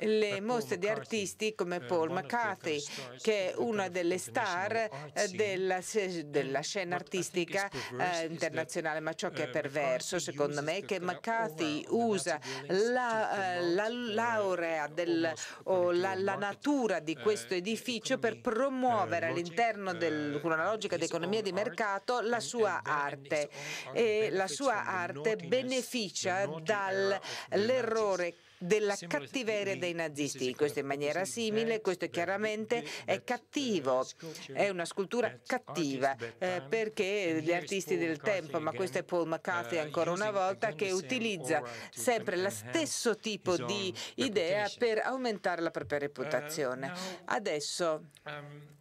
le mostre di artisti come Paul McCarthy, che è una delle star eh, della, della scena artistica eh, internazionale, ma ciò che è perverso secondo me è che McCarthy usa la, la laurea del o la, la natura di eh, questo edificio per promuovere eh, all'interno della logica eh, di economia di mercato la sua arte e la sua arte beneficia dall'errore della cattiveria dei nazisti. Questo in maniera simile, questo chiaramente è cattivo, è una scultura cattiva eh, perché gli artisti del tempo, ma questo è Paul McCarthy ancora una volta, che utilizza sempre lo eh, eh. stesso tipo di eh, idea per aumentare la propria reputazione. Adesso um,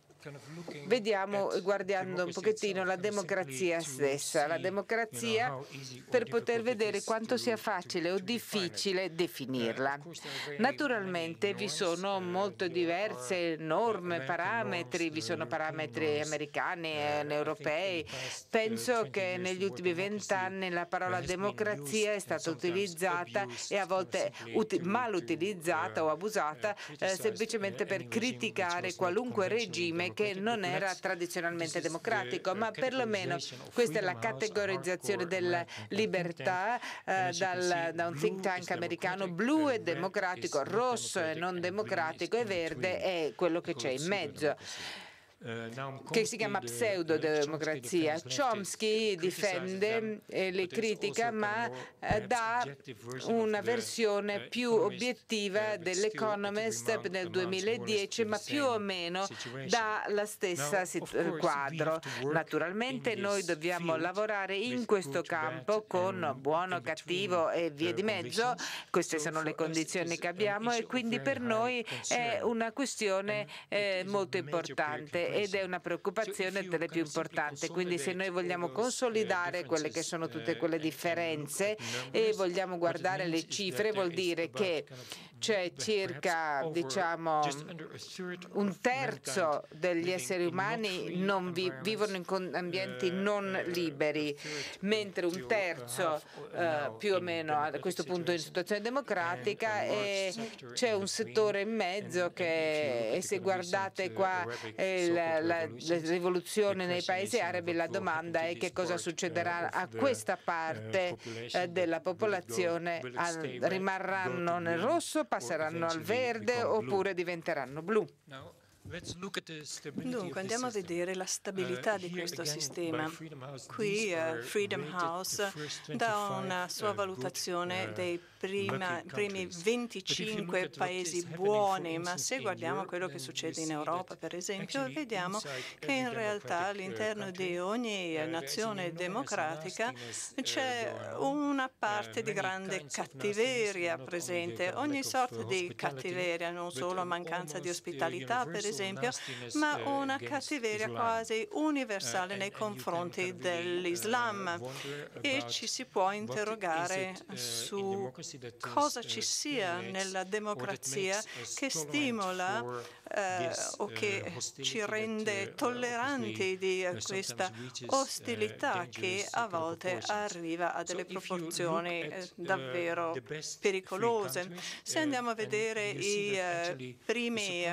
vediamo guardando un pochettino la democrazia stessa, la democrazia per poter vedere quanto sia facile o difficile uh, definirla. Naturalmente vi sono uh, molto diverse norme, parametri, vi sono uh, parametri americani, europei. Penso che negli ultimi vent'anni la parola democrazia è stata utilizzata e a volte uti- mal utilizzata o abusata eh, semplicemente per criticare qualunque regime cioè, che non era tradizionalmente democratico, ma perlomeno questa è la categorizzazione della libertà eh, dal, da un think tank americano. Blu è democratico, rosso è non democratico e verde è quello che c'è in mezzo che si chiama eh, pseudodemocrazia. Chomsky diciamo, difende eh, le critiche ma eh, dà una versione più obiettiva dell'Economist del 2010, ma più o meno dà la stessa quadro. Naturalmente noi dobbiamo lavorare in questo campo con buono, cattivo e via di mezzo, queste sono le condizioni che abbiamo e quindi per noi è una questione molto importante ed è una preoccupazione delle più importanti. Quindi se noi vogliamo eh, consolidare quelle che sono tutte eh, quelle eh, differenze e vogliamo guardare le cifre, vuol dire che c'è cioè, circa diciamo, un terzo degli esseri umani non vi, vivono in ambienti uh, non uh, liberi, mentre un terzo eh, più o meno a questo punto in situazione democratica e eh, c'è un settore in mezzo che, e se guardate qua eh, la, la, la rivoluzione nei paesi arabi, la domanda è che cosa succederà a questa parte eh, della popolazione, rimarranno nel rosso passeranno al verde oppure diventeranno blu. Dunque andiamo a vedere la stabilità uh, di questo sistema. Qui Freedom House uh, dà una sua uh, valutazione dei prima, primi 25 paesi buoni, ma se guardiamo quello che succede in Europa, per esempio, vediamo che in realtà uh, all'interno di ogni uh, nazione democratica uh, c'è una parte di grande cattiveria presente, ogni sorta di cattiveria, non solo um, mancanza di ospitalità, per esempio, ma una cattiveria quasi universale nei confronti dell'Islam. E ci si può interrogare su cosa uh, ci sia nella democrazia che stimola eh, o uh, che ci rende tolleranti di questa ostilità che a volte arriva a delle proporzioni eh, davvero pericolose. Se andiamo a vedere i primi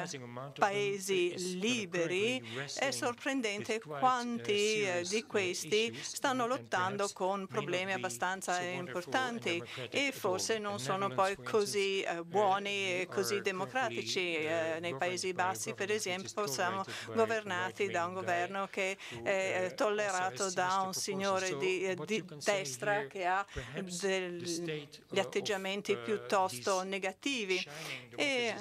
paesi liberi, è sorprendente quanti di questi stanno lottando con problemi abbastanza importanti e forse forse non sono poi così eh, buoni e così uh, democratici. Eh, nei Paesi Bassi, per esempio, siamo governati da un governo che è uh, eh, tollerato da un signore di, di destra che ha degli atteggiamenti uh, piuttosto negativi. E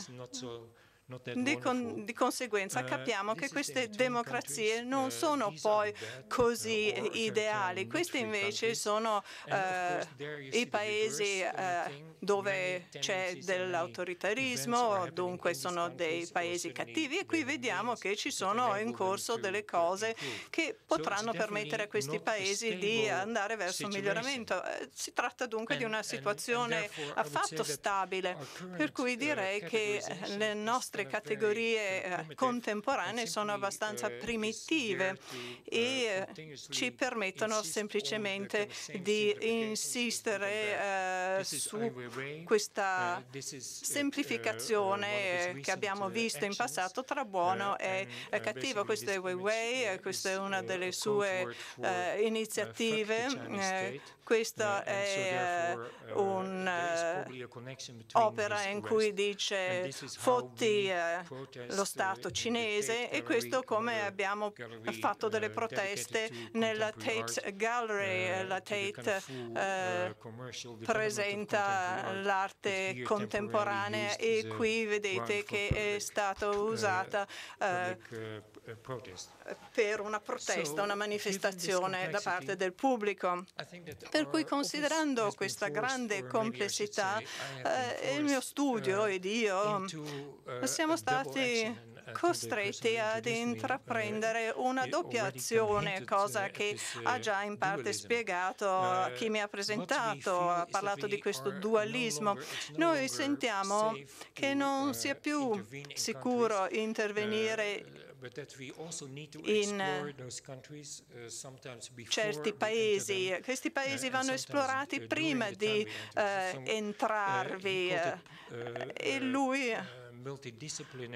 di, con, di, conseguenza eh, capiamo che queste democrazie eh, non sono poi eh, così ideali, questi invece sono uh, i paesi uh, dove c'è dell'autoritarismo, dunque sono dei paesi cattivi e qui vediamo che ci sono in corso delle cose che potranno permettere a questi paesi di andare verso un miglioramento. Si tratta dunque di una situazione affatto stabile, per cui direi che le nostre nostre categorie eh, contemporanee sono abbastanza eh, primitive e eh, ci permettono semplicemente di insistere su questa semplificazione che abbiamo visto in passato tra buono e cattivo. Questo è Weiwei, questa è una delle sue iniziative questo è uh, un'opera uh, in cui dice fotti uh, lo Stato cinese e questo come abbiamo fatto delle proteste nella Tate Gallery. La Tate eh, presenta l'arte contemporanea e qui vedete che è stata usata eh, eh, per una protesta, una manifestazione da parte del pubblico. Per cui considerando questa grande complessità, eh, il mio studio uh, ed io uh, eh, siamo stati uh, costretti ad intraprendere una doppia azione, cosa che ha già in parte spiegato chi mi ha presentato, ha parlato di questo dualismo. Noi sentiamo che non sia più sicuro intervenire in eh, eh, certi paesi. Questi paesi eh, vanno esplorati prima di entrarvi e lui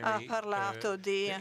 ha eh, parlato di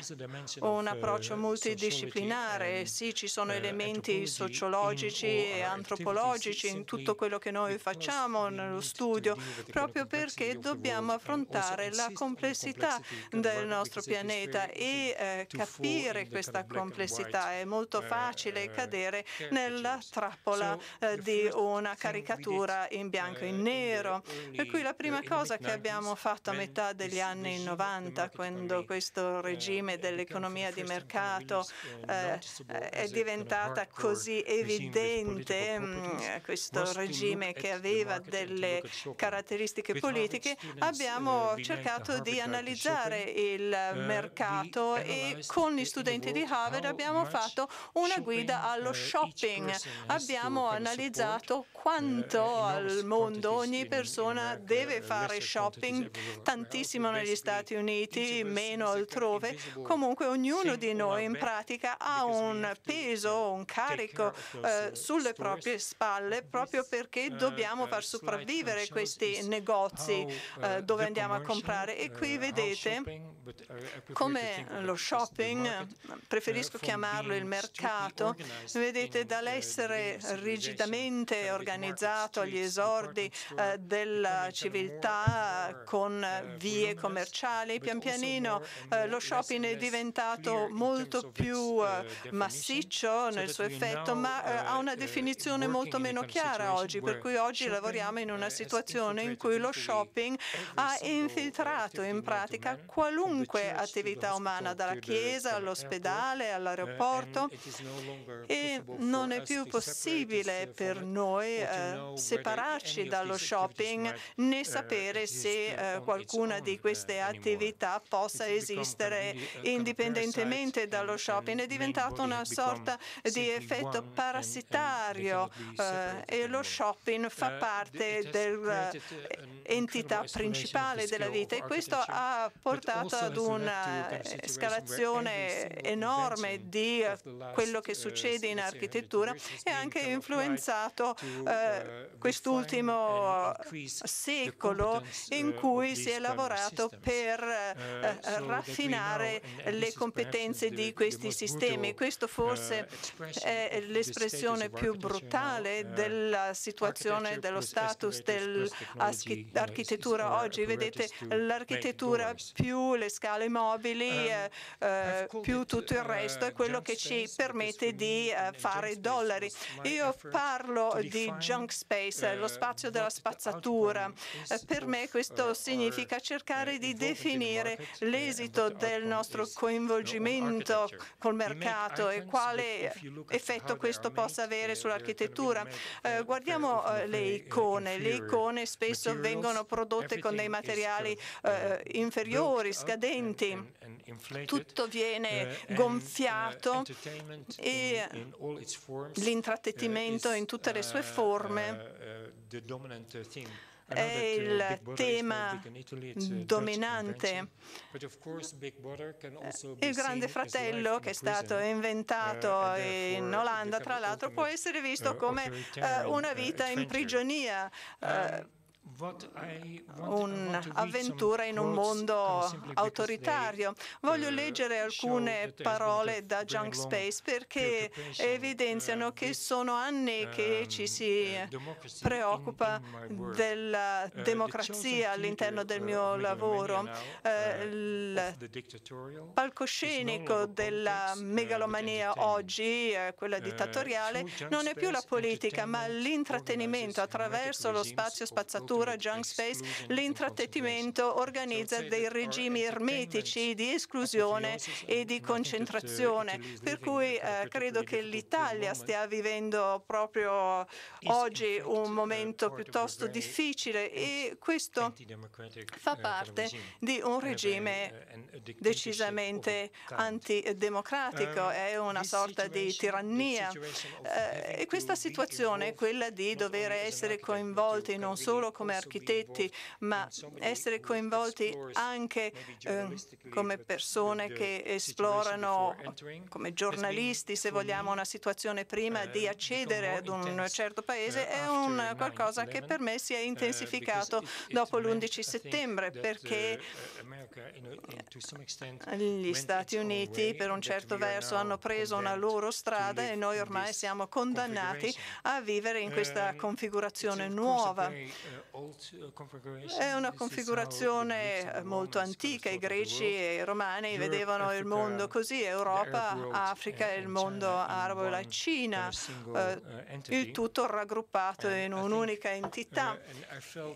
un eh, approccio multidisciplinare, sì ci sono eh, elementi sociologici e antropologici in tutto quello che noi facciamo nello studio, proprio perché dobbiamo affrontare la complessità del nostro pianeta e capire questa complessità. È molto facile cadere nella trappola di una caricatura in bianco e in nero. Per cui la prima cosa che abbiamo fatto a metà degli anni 90, quando questo regime dell'economia di mercato eh, eh è diventata così evidente, mm, questo regime che aveva delle caratteristiche politiche, eh, abbiamo cercato di analizzare eh, il mercato e con gli studenti di Harvard abbiamo fatto una guida allo shopping. Abbiamo analizzato quanto al mondo ogni persona deve fare shopping, tantissimo negli Stati Uniti, meno altrove, comunque ognuno di noi in pratica ha un peso, cioè, un carico cioè, eh, sulle proprie spalle proprio perché eh, dobbiamo eh, far sopravvivere questi negozi eh, eh, dove andiamo a comprare. E qui vedete come lo shopping, preferisco chiamarlo il mercato, vedete dall'essere rigidamente organizzato agli esordi eh, della civiltà con vie commerciali, commerciali. Pian pianino eh, lo shopping è diventato molto più eh, eh, massiccio nel suo effetto, ma eh, eh, ha una definizione molto meno chiara oggi, per cui oggi lavoriamo in una situazione in cui lo shopping ha infiltrato in pratica qualunque attività umana, dalla chiesa all'ospedale, all'aeroporto, e non è più possibile per noi separarci dallo shopping né sapere se qualcuna di queste queste attività possa esistere eh, indipendentemente dallo eh, shopping. È diventato una sorta di effetto parassitario eh, e lo shopping fa parte dell'entità principale della vita e questo ha portato ad una scalazione enorme di quello che succede in architettura e ha anche influenzato uh, quest'ultimo secolo in cui uh, si è lavorato per eh, eh, eh, raffinare le competenze di questi sistemi. Questo forse è l'espressione più brutale della situazione dello status dell'architettura oggi. Vedete l'architettura più le scale mobili, um, più tutto il uh, resto è quello che ci permette di fare dollari. Io parlo di junk space, lo uh, spazio della spazzatura. Per me questo uh, significa cercare di definire l'esito del nostro coinvolgimento col mercato e quale effetto questo possa avere sull'architettura. Eh, guardiamo eh, le eh, icone. Le icone spesso vengono prodotte con dei materiali inferiori, scadenti. Tutto viene uh, gonfiato e uh, l'intrattenimento in tutte le sue uh, forme è uh, il tema uh, dominante. Eh, il Grande Fratello, che è stato uh, inventato in Olanda, tra l'altro, può essere visto come una vita in prigionia. Um, un'avventura in un mondo autoritario. Voglio uh, leggere alcune parole da Junk Space perché evidenziano uh, che sono anni che um, ci uh, si preoccupa della democrazia all'interno del mio lavoro. Il palcoscenico della megalomania oggi, quella dittatoriale, non è più la politica, ma l'intrattenimento attraverso lo spazio spazzatura addirittura Junk Space l'intrattenimento organizza dei regimi ermetici di esclusione e di concentrazione, per cui eh, credo che l'Italia stia vivendo proprio oggi un momento piuttosto difficile e questo eh, fa parte di un regime decisamente antidemocratico, um, è una sorta di tirannia eh, e questa situazione è quella di dover essere coinvolti non solo come come architetti, ma essere coinvolti anche eh, come persone che esplorano, come giornalisti, se vogliamo, una situazione prima di accedere ad un certo paese uh, è un qualcosa che per me si è uh, intensificato dopo l'11 settembre, perché uh, gli Stati Uniti per un certo verso hanno preso una loro strada e noi ormai siamo condannati a vivere in questa um, configurazione nuova. È una configurazione molto antica, i greci e i romani vedevano il mondo così, Europa, Africa, il mondo arabo e la Cina, eh, uh, il tutto raggruppato in un'unica uh, entità.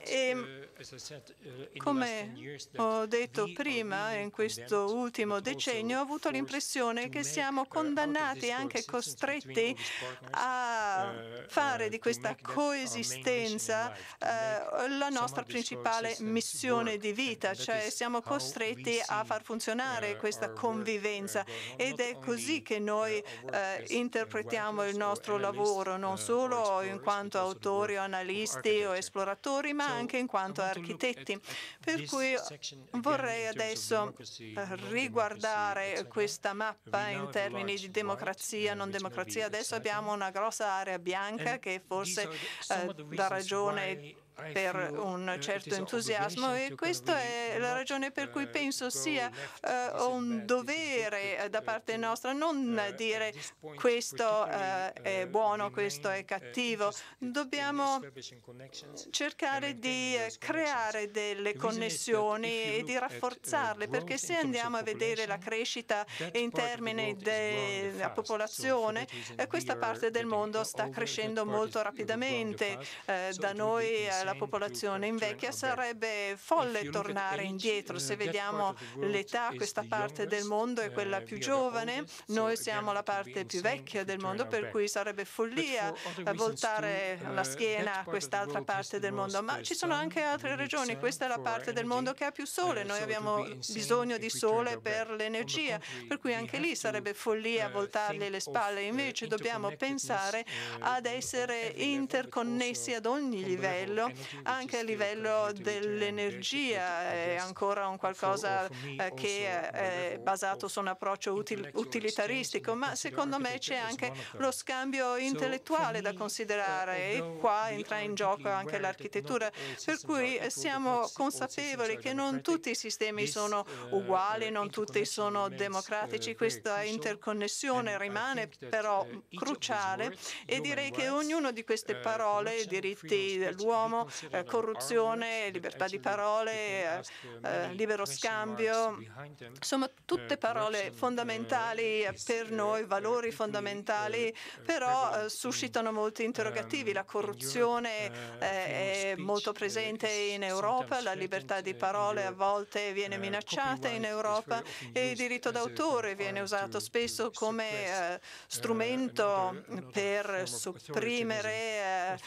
E uh, come ho detto prima, in questo ultimo decennio ho avuto l'impressione che siamo condannati e anche costretti a fare di questa coesistenza la nostra principale missione di vita, cioè siamo costretti a far funzionare uh, questa convivenza ed è così che uh, noi eh, interpretiamo il nostro lavoro, non uh, solo in quanto autori analisti o esploratori, ma anche in quanto architetti. Per cui vorrei adesso eh, riguardare questa mappa in termini di democrazia, non democrazia. Adesso abbiamo una grossa area bianca che forse eh, dà ragione eh per oh, un eh, certo entusiasmo e questa è la ragione per cui eh, penso sia un dovere da parte nostra non dire questo è buono, questo è cattivo. Dobbiamo cercare di creare delle connessioni e di rafforzarle perché se andiamo a vedere la crescita in termini della popolazione, questa parte del mondo sta crescendo molto rapidamente. Da noi la la popolazione invecchia, sarebbe folle tornare indietro. Eh, Se vediamo l'età, questa parte del mondo è eh, quella più giovane, noi siamo la parte più vecchia cioè, eh, del mondo, per cui sarebbe follia voltare la schiena a quest'altra parte del mondo. Ma ci sono anche altre regioni, questa è la parte del mondo che ha più sole, noi abbiamo bisogno di sole per l'energia, per cui anche lì sarebbe follia voltargli le spalle, invece dobbiamo pensare ad essere interconnessi ad ogni livello anche a livello dell'energia è ancora un qualcosa eh, che è basato su un approccio utilitaristico, ma secondo me c'è anche lo scambio intellettuale da eh, considerare e qua entra in gioco anche l'architettura, per cui siamo consapevoli che non tutti i sistemi sono eh, uguali, non tutti sono democratici, questa interconnessione rimane però cruciale e direi che ognuno di queste parole, i diritti dell'uomo, eh, corruzione, eh, libertà di parole, eh, eh, libero scambio, insomma tutte parole fondamentali per noi, valori fondamentali, però suscitano molti interrogativi. Ehm, la corruzione è molto presente in Europa, la libertà di parole a volte viene minacciata in Europa e il diritto d'autore viene usato spesso come strumento per supprimere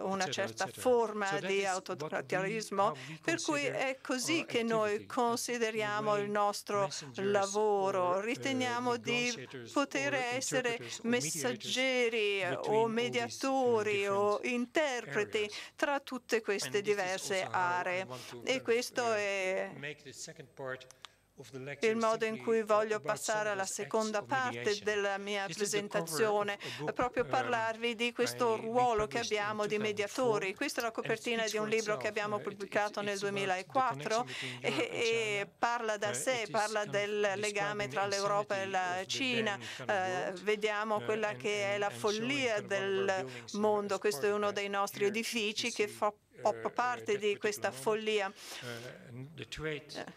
una certa questa forma di autocratismo, per cui è così che noi consideriamo il nostro lavoro, uh, riteniamo di poter essere messaggeri o uh, mediatori o interpreti tra tutte queste diverse aree. E questo uh, è il modo in cui voglio passare alla seconda parte della mia presentazione, proprio um, parlarvi di questo ruolo che abbiamo di mediatori. Questa è la copertina di un libro che abbiamo uh, pubblicato nel 2004 e, e parla da uh, sé, parla del legame tra l'Europa e la Cina. Eh, vediamo uh, quella che è la follia del mondo. Questo è uno dei nostri edifici che fa parte parte di questa follia.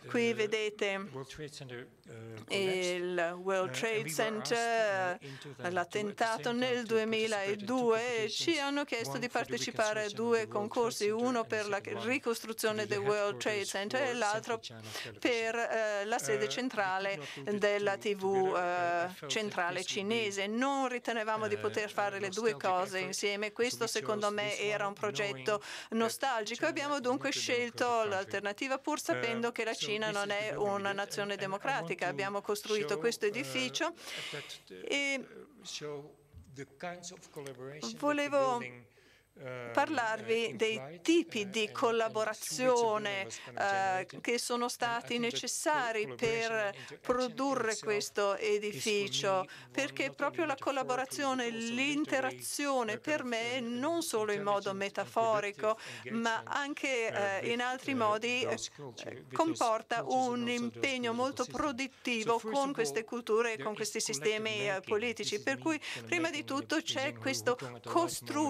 Qui vedete il World Trade Center, eh, l'attentato eh, eh, nel 2002, ci hanno chiesto di partecipare a due concorsi, uno per la ricostruzione del World Trade Center e l'altro per la sede centrale della TV uh, centrale cinese. Non ritenevamo di poter fare le due cose insieme, questo secondo me era un progetto non nostalgico. Abbiamo dunque scelto l'alternativa pur sapendo che la Cina non è una nazione democratica. Abbiamo costruito questo edificio e volevo parlarvi eh, dei tipi eh, di collaborazione eh, che sono stati necessari per produrre questo edificio, perché proprio la collaborazione, l'interazione per me non solo in modo metaforico, ma anche in altri modi comporta un impegno molto produttivo con queste culture e con questi sistemi politici. Per cui prima di tutto c'è questo costruire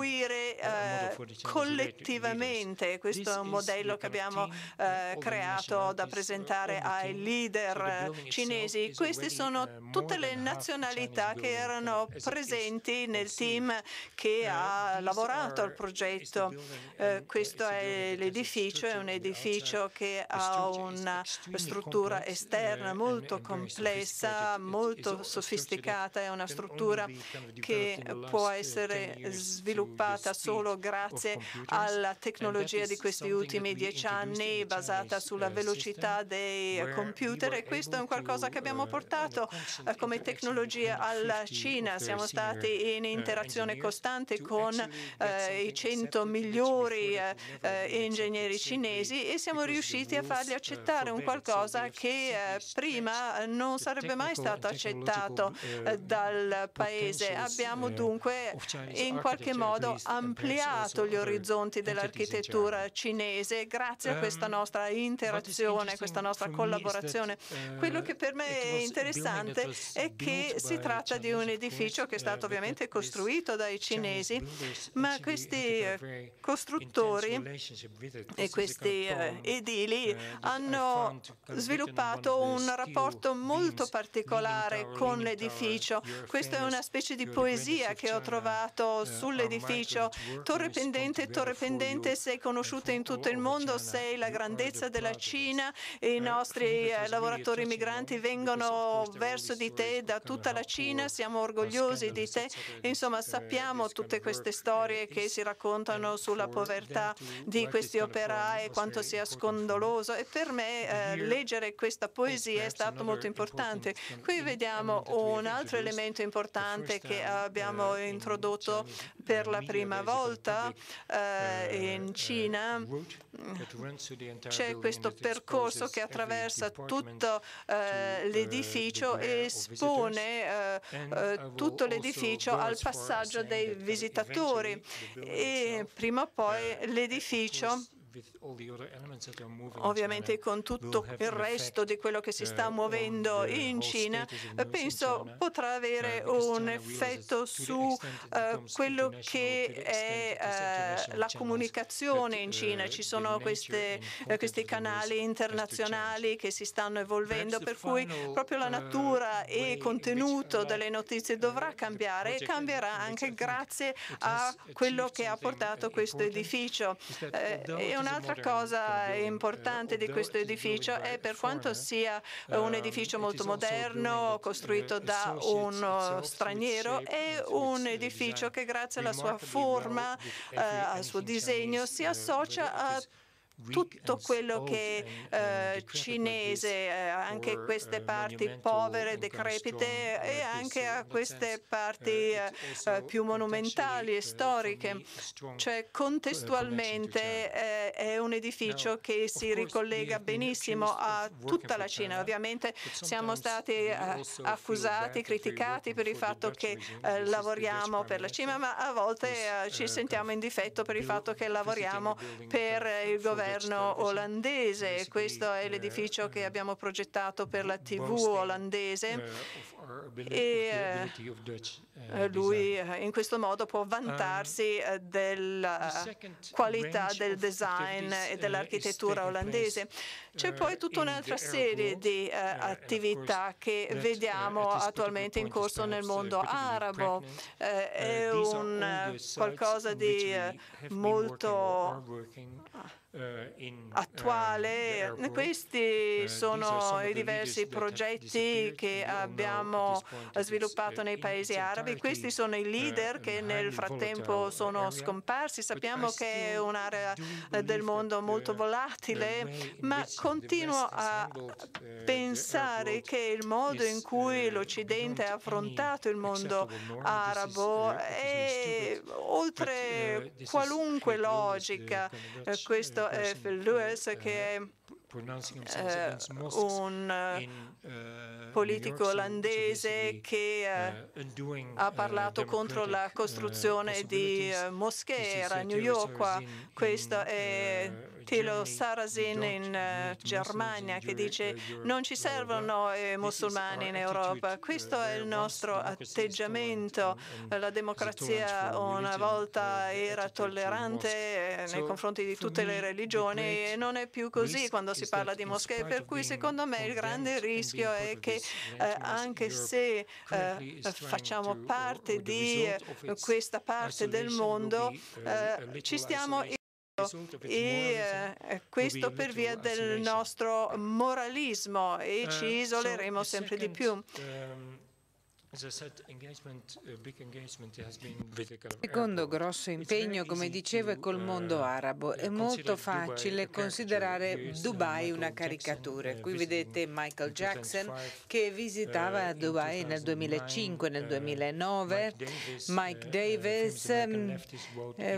eh, collettivamente. Questo è un modello che abbiamo eh, eh creato da presentare ai leader cinesi. Queste sono eh, tutte le nazionalità che erano presenti nel oh, team che ha lavorato al progetto. Eh, questo è l'edificio, è un edificio che ha una struttura esterna molto complessa, molto sofisticata, è una struttura che può essere sviluppata solo solo grazie alla tecnologia di questi ultimi dieci anni basata sulla uh, velocità dei computer e questo è un qualcosa che abbiamo uh, portato uh, come tecnologia alla Cina. Siamo stati in interazione costante con i 100 migliori ingegneri cinesi e siamo riusciti a fargli accettare un qualcosa che prima non sarebbe mai stato accettato dal Paese. Abbiamo dunque in qualche modo ampliato ampliato gli orizzonti dell'architettura cinese grazie a questa nostra interazione, questa nostra collaborazione. Quello che per me è interessante è che si tratta di un edificio che è stato ovviamente costruito dai cinesi, ma questi costruttori e questi edili hanno sviluppato un rapporto molto particolare con l'edificio. Questa è una specie di poesia che ho trovato sull'edificio Torre Pendente, Torre Pendente, sei conosciuta in tutto il mondo, sei la grandezza della Cina, i eh, nostri lavoratori migranti vengono verso di te da tutta la Cina, siamo orgogliosi di te. Insomma, eh, sappiamo tutte queste storie che si raccontano sulla povertà di questi operai, e quanto sia scondoloso e per me eh, leggere questa poesia è stato molto importante. Qui vediamo un altro elemento importante che abbiamo eh, introdotto per la prima volta volta eh, eh, in eh, Cina c'è questo percorso che attraversa tutto eh, eh, l'edificio e espone eh, tutto l'edificio al passaggio dei visitatori e prima o poi l'edificio ovviamente con tutto il resto di quello che si sta uh, muovendo in Cina, penso uh, potrà avere un effetto su uh, quello che è la comunicazione in Cina. Ci sono queste, questi canali internazionali che si stanno evolvendo, per cui proprio la natura e il contenuto delle notizie dovrà cambiare e cambierà anche grazie a quello che ha portato questo edificio. Eh, un'altra cosa importante eh, di questo edificio è per quanto sia un edificio molto moderno, costruito da uno straniero, è un edificio che eh, grazie alla sua forma, eh, al suo disegno, si associa a tutto quello che eh, cinese, eh, anche eh, queste parti povere, decrepite e anche a queste parti eh, eh più monumentali e storiche. Cioè contestualmente eh, è un edificio che si ricollega benissimo a tutta la Cina. Ovviamente siamo stati accusati, criticati per il fatto che lavoriamo per la Cina, ma a volte ci sentiamo in difetto per il fatto che lavoriamo per il governo governo olandese. Questo è l'edificio che abbiamo progettato per la TV eh, olandese e eh, eh, lui in questo modo può vantarsi um, della qualità del design e dell'architettura olandese. C'è uh, poi tutta un'altra serie di uh, attività che uh, vediamo attualmente in corso nel mondo arabo. È un qualcosa di molto eh, attuale. Ehm, eh, Questi sono i diversi eh, progetti che abbiamo sviluppato nei paesi arabi. Questi sono i leader che nel frattempo sono scomparsi. Sappiamo che è un'area del mondo molto volatile, ma continuo a pensare che il modo in cui l'Occidente ha affrontato il mondo arabo è oltre qualunque logica. Questo questo è Phil eh, Lewis che è un politico olandese che ha parlato contro la costruzione di moschee a New York. Questo è filo Sarrazin eh, in Germania che dice non ci servono eh, i musulmani in Europa. Uh, Questo è il nostro atteggiamento. Um, La democrazia una uh, volta era tollerante eh, nei confronti di tutte le religioni e non è più così quando si parla di moschee, per cui secondo me il grande rischio è che eh, anche se eh, facciamo parte di questa parte del mondo, uh, eh, ci stiamo Esatto. Eh, questo e questo per via del nostro moralismo e ci eh, isoleremo sempre di più. Ehm, il uh, Secondo grosso impegno, come dicevo, è col uh, mondo arabo. È molto facile considerare uh, Dubai una caricatura. Qui vedete Michael Jackson che visitava Dubai nel 2005, nel 2009, Mike Davis, mm,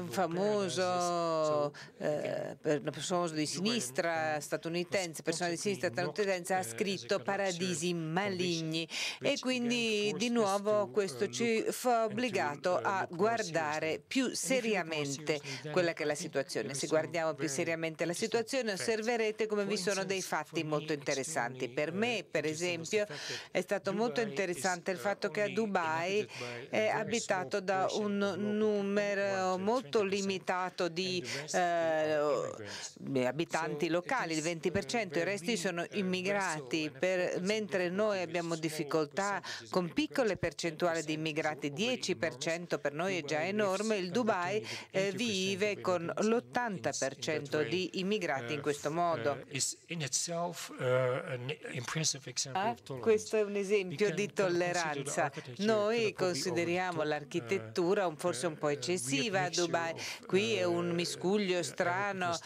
famoso, eh, famoso di sinistra statunitense, persona di sinistra statunitense, ha scritto Paradisi maligni e quindi di nuovo questo eh, ci fa obbligato a guardare più seriamente quella che è la situazione. Se guardiamo più seriamente la situazione osserverete come vi sono dei fatti molto interessanti. Per me, eh, per esempio, è stato molto interessante il eh, fatto che a Dubai è abitato da un numero molto limitato di eh, abitanti locali, il 20%, i resti sono immigrati, per, mentre noi abbiamo difficoltà con piccoli piccole, percentuale di immigrati 10% per noi è già enorme, il Dubai eh, vive con l'80% di immigrati in questo modo. Eh, eh, ah, questo è un esempio di tolleranza. Noi consideriamo l'architettura forse un po' eccessiva a Dubai, qui è un miscuglio strano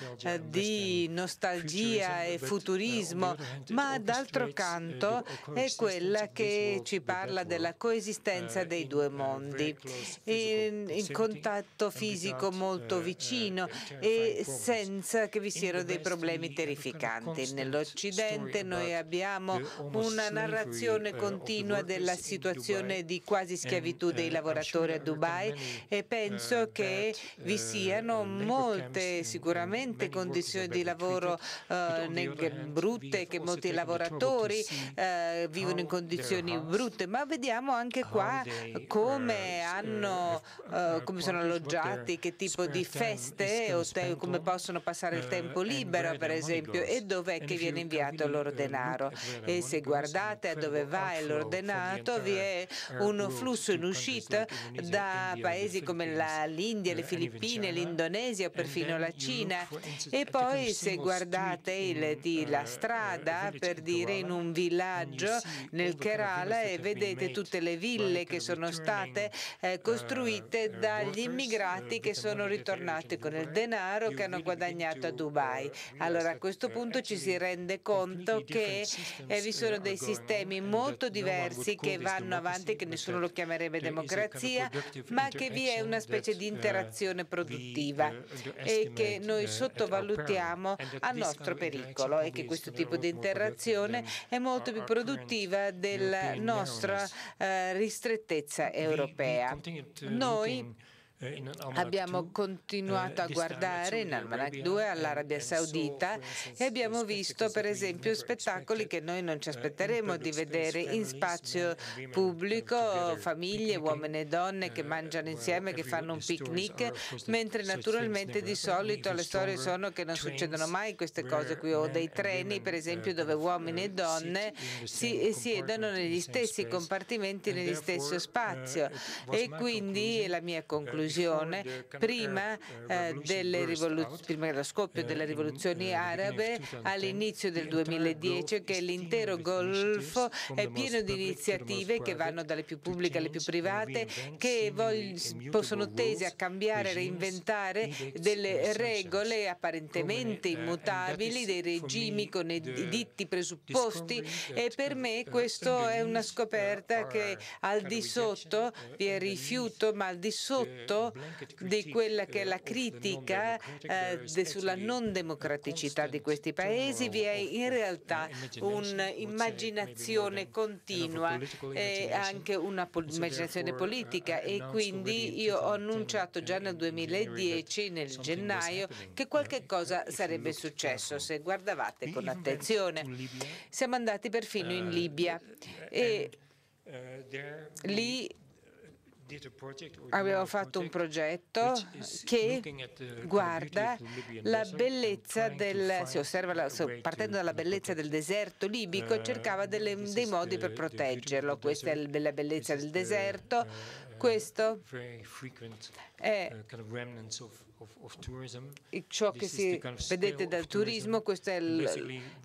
di nostalgia e futurismo, ma d'altro canto è quella che ci parla del della coesistenza dei due mondi, eh, eh, in, in contatto fisico eh, molto vicino e senza che vi siano dei problemi terrificanti. Nell'Occidente noi abbiamo una narrazione continua della situazione di quasi schiavitù dei lavoratori a Dubai e penso che vi siano molte sicuramente condizioni di lavoro eh, brutte che molti lavoratori eh, vivono in condizioni brutte, ma vediamo vediamo anche qua eh, come, eh, hanno, uh, come sono alloggiati, che tipo di feste o te, come possono passare il tempo libero, per esempio, e dov'è che viene inviato il loro uh, denaro. E se guardate a dove va il loro denaro, vi è uh, un flusso in uscita da paesi come la, l'India, le uh, Filippine, l'Indonesia, o perfino la Cina. E poi se guardate il, la strada, per dire, in un villaggio nel Kerala e vedete tutte le ville che sono state eh, uh, costruite uh, dagli immigrati uh, che diciamo, sono ritornati con il denaro che hanno guadagnato a Dubai. Allora a questo punto ci si rende conto che eh, vi sono dei sistemi molto diversi che vanno avanti, che nessuno lo chiamerebbe democrazia, ma che vi è una specie di interazione produttiva e che noi sottovalutiamo a nostro pericolo e che questo tipo di interazione è molto più produttiva della nostra eh, ristrettezza europea. Noi eh, abbiamo eh, continuato a guardare in Almanac 2 all'Arabia Saudita e abbiamo visto per esempio spettacoli che noi non ci eh, aspetteremo di vedere in spazio pubblico, famiglie, uomini e donne che mangiano insieme, che fanno un picnic, mentre naturalmente di solito le storie sono che non succedono mai queste cose qui o dei treni per esempio dove uomini e donne si siedono negli stessi compartimenti, negli stesso spazio e quindi la mia conclusione conclusione, prima, rivoluz- prima dello scoppio delle rivoluzioni arabe, all'inizio del 2010, che l'intero Golfo è pieno di iniziative che vanno dalle più pubbliche alle più private, che possono tese a cambiare, reinventare delle regole apparentemente immutabili, dei regimi con i ditti presupposti e per me questa è una scoperta che al di sotto vi è rifiuto, ma al di sotto di quella eh, che è la critica eh, sulla non democraticità di questi paesi, vi è in realtà uh, un'immaginazione continua e anche un'immaginazione uh, politica e quindi io ho annunciato già nel 2010, nel gennaio, che qualche cosa sarebbe successo se guardavate con attenzione. Siamo andati perfino in uh, Libia e lì Abbiamo fatto un progetto che guarda la bellezza del, si osserva la, partendo dalla bellezza del deserto libico e uh, cercava delle, dei modi per proteggerlo. Questa è la bellezza del deserto, uh, questo è uh, ciò che si vedete dal turismo, questa è,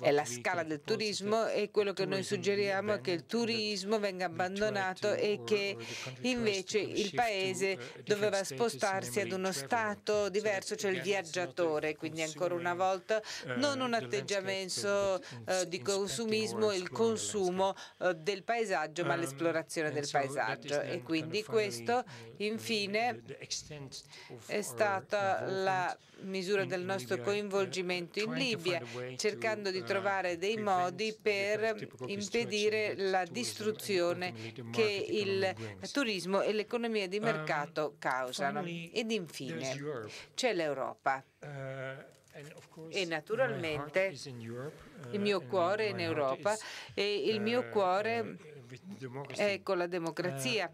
è, la scala del turismo e quello che noi suggeriamo è che il turismo venga abbandonato e che invece il paese uh, doveva spostarsi ad uno stato diverso, cioè il viaggiatore, quindi ancora una volta uh, non un atteggiamento uh, di consumismo, il consumo del paesaggio, ma um, l'esplorazione del paesaggio. E quindi questo infine è stata la misura del nostro coinvolgimento in Libia, cercando di uh, trovare dei modi per impedire uh, la distruzione che il turismo e l'economia di um, mercato causano. Ed infine c'è l'Europa. Uh, e naturalmente il mio cuore è in Europa e il mio cuore è con la democrazia.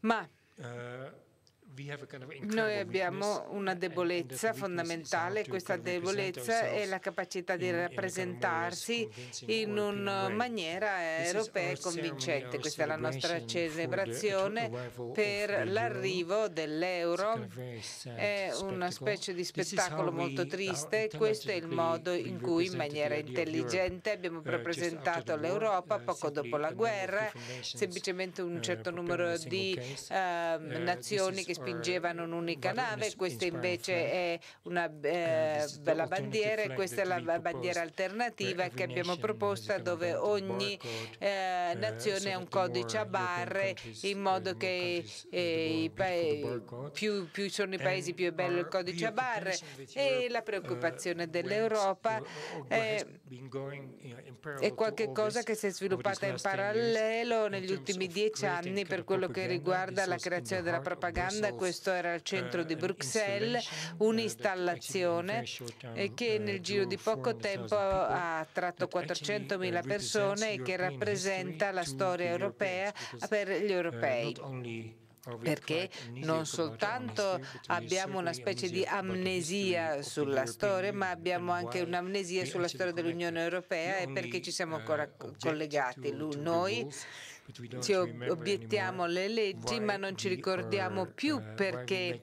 Ma noi abbiamo una debolezza fondamentale, questa debolezza è la capacità di rappresentarsi in una maniera europea e convincente. Questa è la nostra celebrazione per l'arrivo dell'euro, è una specie di spettacolo molto triste, questo è il modo in cui in maniera intelligente abbiamo uh, rappresentato l'Europa uh, poco dopo la guerra, semplicemente un uh, certo numero di ehm, uh, nazioni che spingevano un'unica eh, nave, questa invece è una eh, bella eh, bandiera e questa è la bandiera alternativa che abbiamo proposta dove ogni eh, eh, nazione ha un codice a barre in modo che eh, più, più, sono i paesi più è bello il codice a barre e la preoccupazione uh, dell'Europa è, è qualcosa che si è sviluppata in parallelo negli ultimi dieci anni per quello che riguarda la creazione della propaganda questo era il centro di eh, Bruxelles, eh, un'installazione che eh, nel giro di poco tempo ha attratto 400.000 persone e che rappresenta la storia europea per gli europei perché non soltanto abbiamo una specie di amnesia sulla storia, ma abbiamo anche un'amnesia sulla storia dell'Unione Europea e perché ci siamo ancora collegati. Noi ci obiettiamo le leggi ma non ci ricordiamo uh, più perché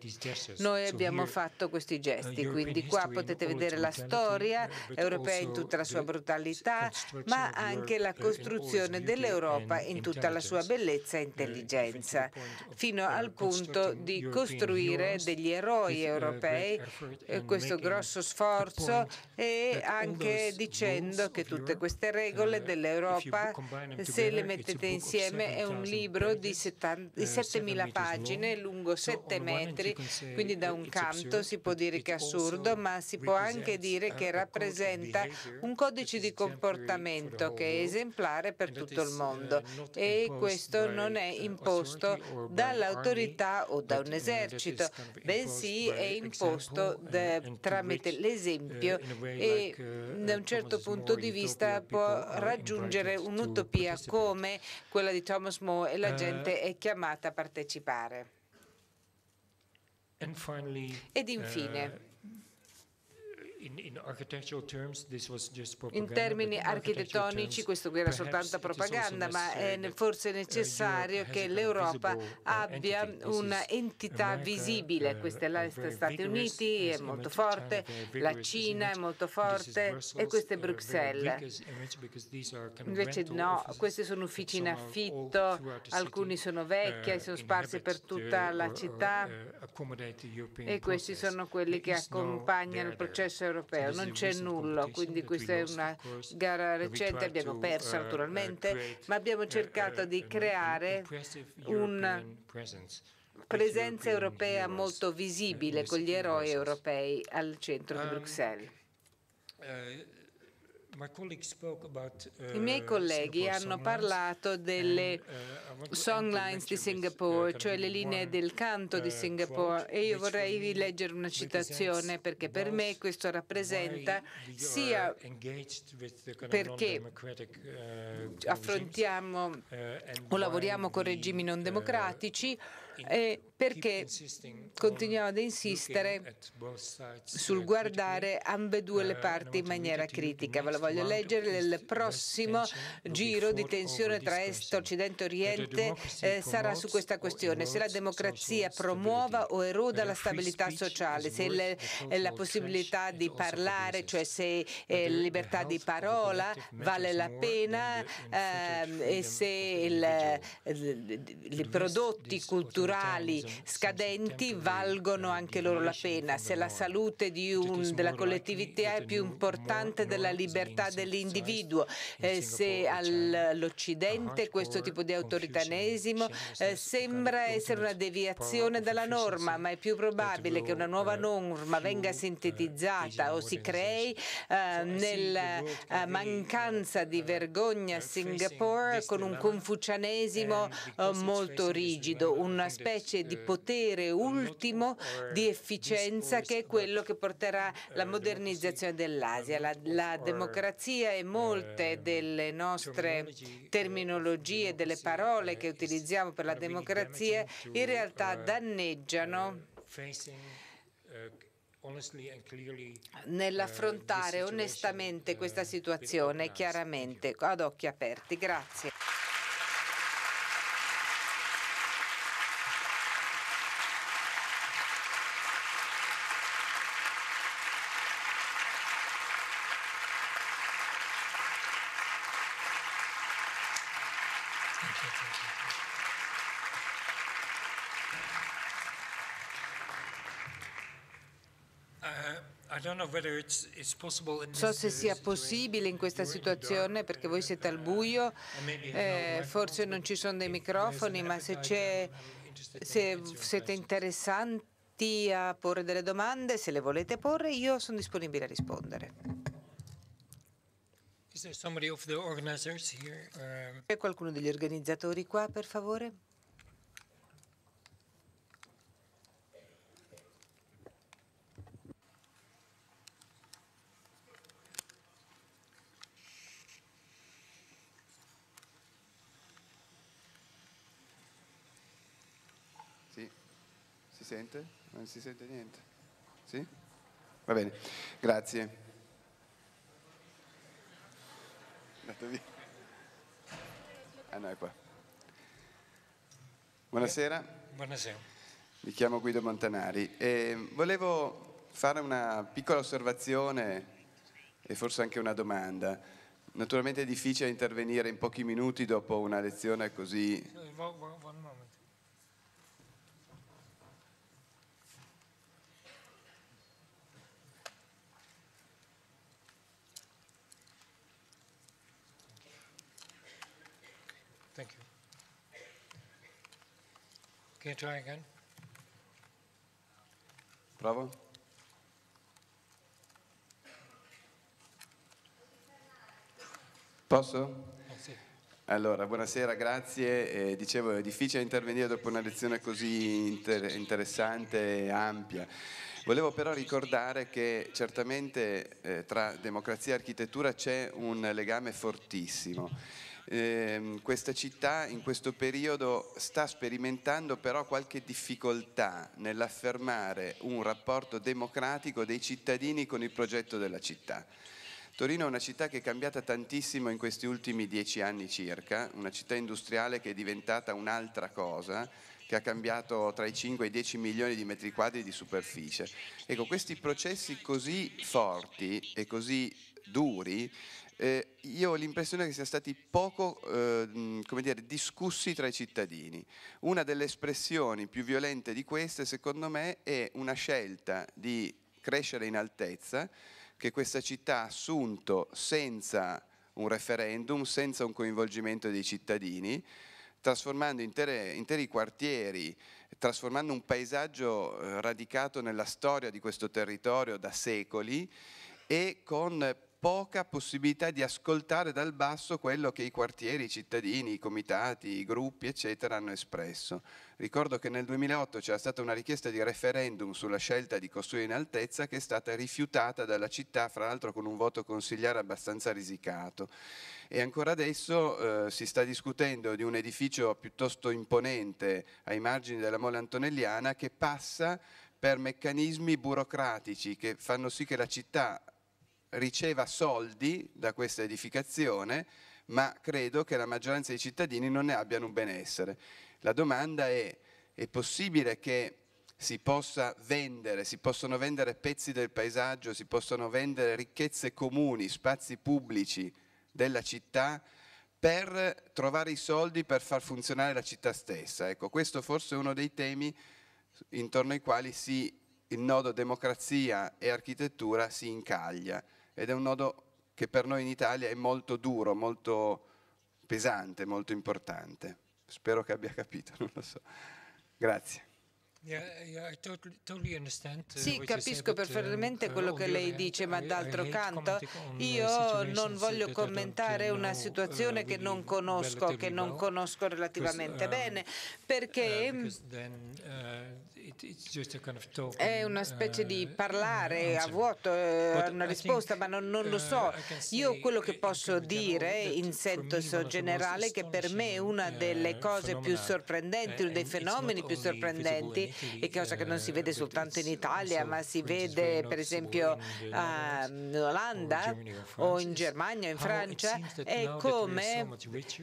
noi abbiamo fatto questi uh, gesti. Quindi qua potete vedere la storia uh, europea in tutta la sua brutalità, ma anche la costruzione dell'Europa in tutta la sua bellezza e intelligenza, fino al punto di costruire degli eroi europei, eh, questo grosso sforzo e anche dicendo che tutte queste regole dell'Europa, se le mettete insieme, insieme è un libro di 7.000 eh, pagine lungo 7 metri, quindi da un canto si può dire che è assurdo, ma si può anche eh, dire che eh, rappresenta un codice di comportamento che è esemplare per tutto il mondo e questo non è imposto dall'autorità o da un esercito, bensì è imposto da, tramite l'esempio e da un certo punto di vista può raggiungere un'utopia come quella quella di Thomas More e la eh. gente è chiamata a partecipare. Ed infine, eh, in, termini architettonici questo era soltanto propaganda, ma è forse uh, necessario che l'Europa uh, abbia un'entità uh, visibile. Questa è la Stati Uniti, è molto forte, la Cina è molto forte e questa è Bruxelles. Invece no, questi sono uffici in affitto, alcuni sono vecchi, e eh, sono sparsi per tutta la città e questi sono quelli che accompagnano il processo europeo europeo, non c'è nulla, quindi questa è una gara recente, abbiamo perso eh, naturalmente, eh, ma abbiamo eh, cercato di creare una presenza europea molto visibile con gli eroi europei al centro di um, Bruxelles. I miei uh, colleghi hanno parlato delle uh, songlines di uh, Singapore, cioè le linee del canto di Singapore, e io vorrei leggere una citazione perché per me questo rappresenta sia perché affrontiamo o lavoriamo con regimi non democratici e eh, perché continuiamo ad insistere uh, sul guardare ambedue le uh, parti in maniera critica. Ve lo voglio leggere nel prossimo giro di tensione tra Est, Occidente e Oriente eh, sarà su questa questione, se la democrazia promuova o eroda la stabilità sociale, se le, eh, la possibilità di parlare, cioè se eh, libertà di parola vale la pena ehm, eh, e se il, i prodotti culturali procedurali scadenti valgono anche loro la pena, se la salute un, della collettività è più importante della libertà dell'individuo, eh, se all'Occidente questo tipo di autoritanesimo eh, sembra essere una deviazione dalla norma, ma è più probabile che una nuova norma venga sintetizzata o si crei eh, nella mancanza di vergogna a Singapore con un confucianesimo molto rigido, una specie di eh, potere ultimo di efficienza che è quello che porterà eh, la modernizzazione dell'Asia. La, la democrazia e eh, molte delle nostre terminologie, diciamo delle parole che utilizziamo per la democrazia in realtà danneggiano nell'affrontare onestamente questa situazione, chiaramente, ad occhi aperti. Grazie. so se sia possibile in questa situazione perché voi siete al buio, eh, forse non ci sono dei microfoni, ma se, se siete interessanti a porre delle domande, se le volete porre, io sono disponibile a rispondere. Um, c'è qualcuno degli organizzatori qua, per favore? sente? Non si sente niente? Sì? Va bene, grazie. Andate via. Ah no, è qua. Buonasera. Buonasera. Mi chiamo Guido Montanari e volevo fare una piccola osservazione e forse anche una domanda. Naturalmente è difficile intervenire in pochi minuti dopo una lezione così... One moment. Can you try again? Prova. Posso? Oh, allora, buonasera, grazie. Eh, dicevo, è difficile intervenire dopo una lezione così inter interessante e ampia. Volevo però ricordare che certamente eh, tra democrazia e architettura c'è un legame fortissimo Ehm, questa città in questo periodo sta sperimentando però qualche difficoltà nell'affermare un rapporto democratico dei cittadini con il progetto della città. Torino è una città che è cambiata tantissimo in questi ultimi dieci anni circa, una città industriale che è diventata un'altra cosa, che ha cambiato tra i 5 e i 10 milioni di metri quadri di superficie. Ecco, questi processi così forti e così duri eh, io ho l'impressione che siano stati poco eh, dire, discussi tra i cittadini. Una delle espressioni più violente di queste, secondo me, è una scelta di crescere in altezza che questa città ha assunto senza un referendum, senza un coinvolgimento dei cittadini, trasformando intere, interi quartieri, trasformando un paesaggio eh, radicato nella storia di questo territorio da secoli e con poca possibilità di ascoltare dal basso quello che i quartieri, i cittadini, i comitati, i gruppi, eccetera, hanno espresso. Ricordo che nel 2008 c'era stata una richiesta di referendum sulla scelta di costruire in altezza che è stata rifiutata dalla città, fra l'altro con un voto consigliare abbastanza risicato. E ancora adesso eh, si sta discutendo di un edificio piuttosto imponente ai margini della Mole Antonelliana che passa per meccanismi burocratici che fanno sì che la città riceva soldi da questa edificazione, ma credo che la maggioranza dei cittadini non ne abbiano un benessere. La domanda è, è possibile che si possa vendere, si possono vendere pezzi del paesaggio, si possono vendere ricchezze comuni, spazi pubblici della città per trovare i soldi per far funzionare la città stessa. Ecco, questo forse è uno dei temi intorno ai quali si, il nodo democrazia e architettura si incaglia ed è un nodo che per noi in Italia è molto duro, molto pesante, molto importante. Spero che abbia capito, [laughs] non lo so. Grazie. Uh, sì, capisco uh, perfettamente uh, quello oh, che lei dice, ma d'altro canto io non voglio commentare una situazione eh, che non conosco, che non conosco relativamente bene, um, perché è una specie di parlare a vuoto, eh, una risposta, ma non, non lo so. Io quello che posso dire in senso generale è che per me una delle cose più sorprendenti, eh, uno dei fenomeni più sorprendenti, è cosa che non si vede soltanto in Italia, ma si vede per esempio in ehm, Olanda o in oh, Germania o in Francia, è come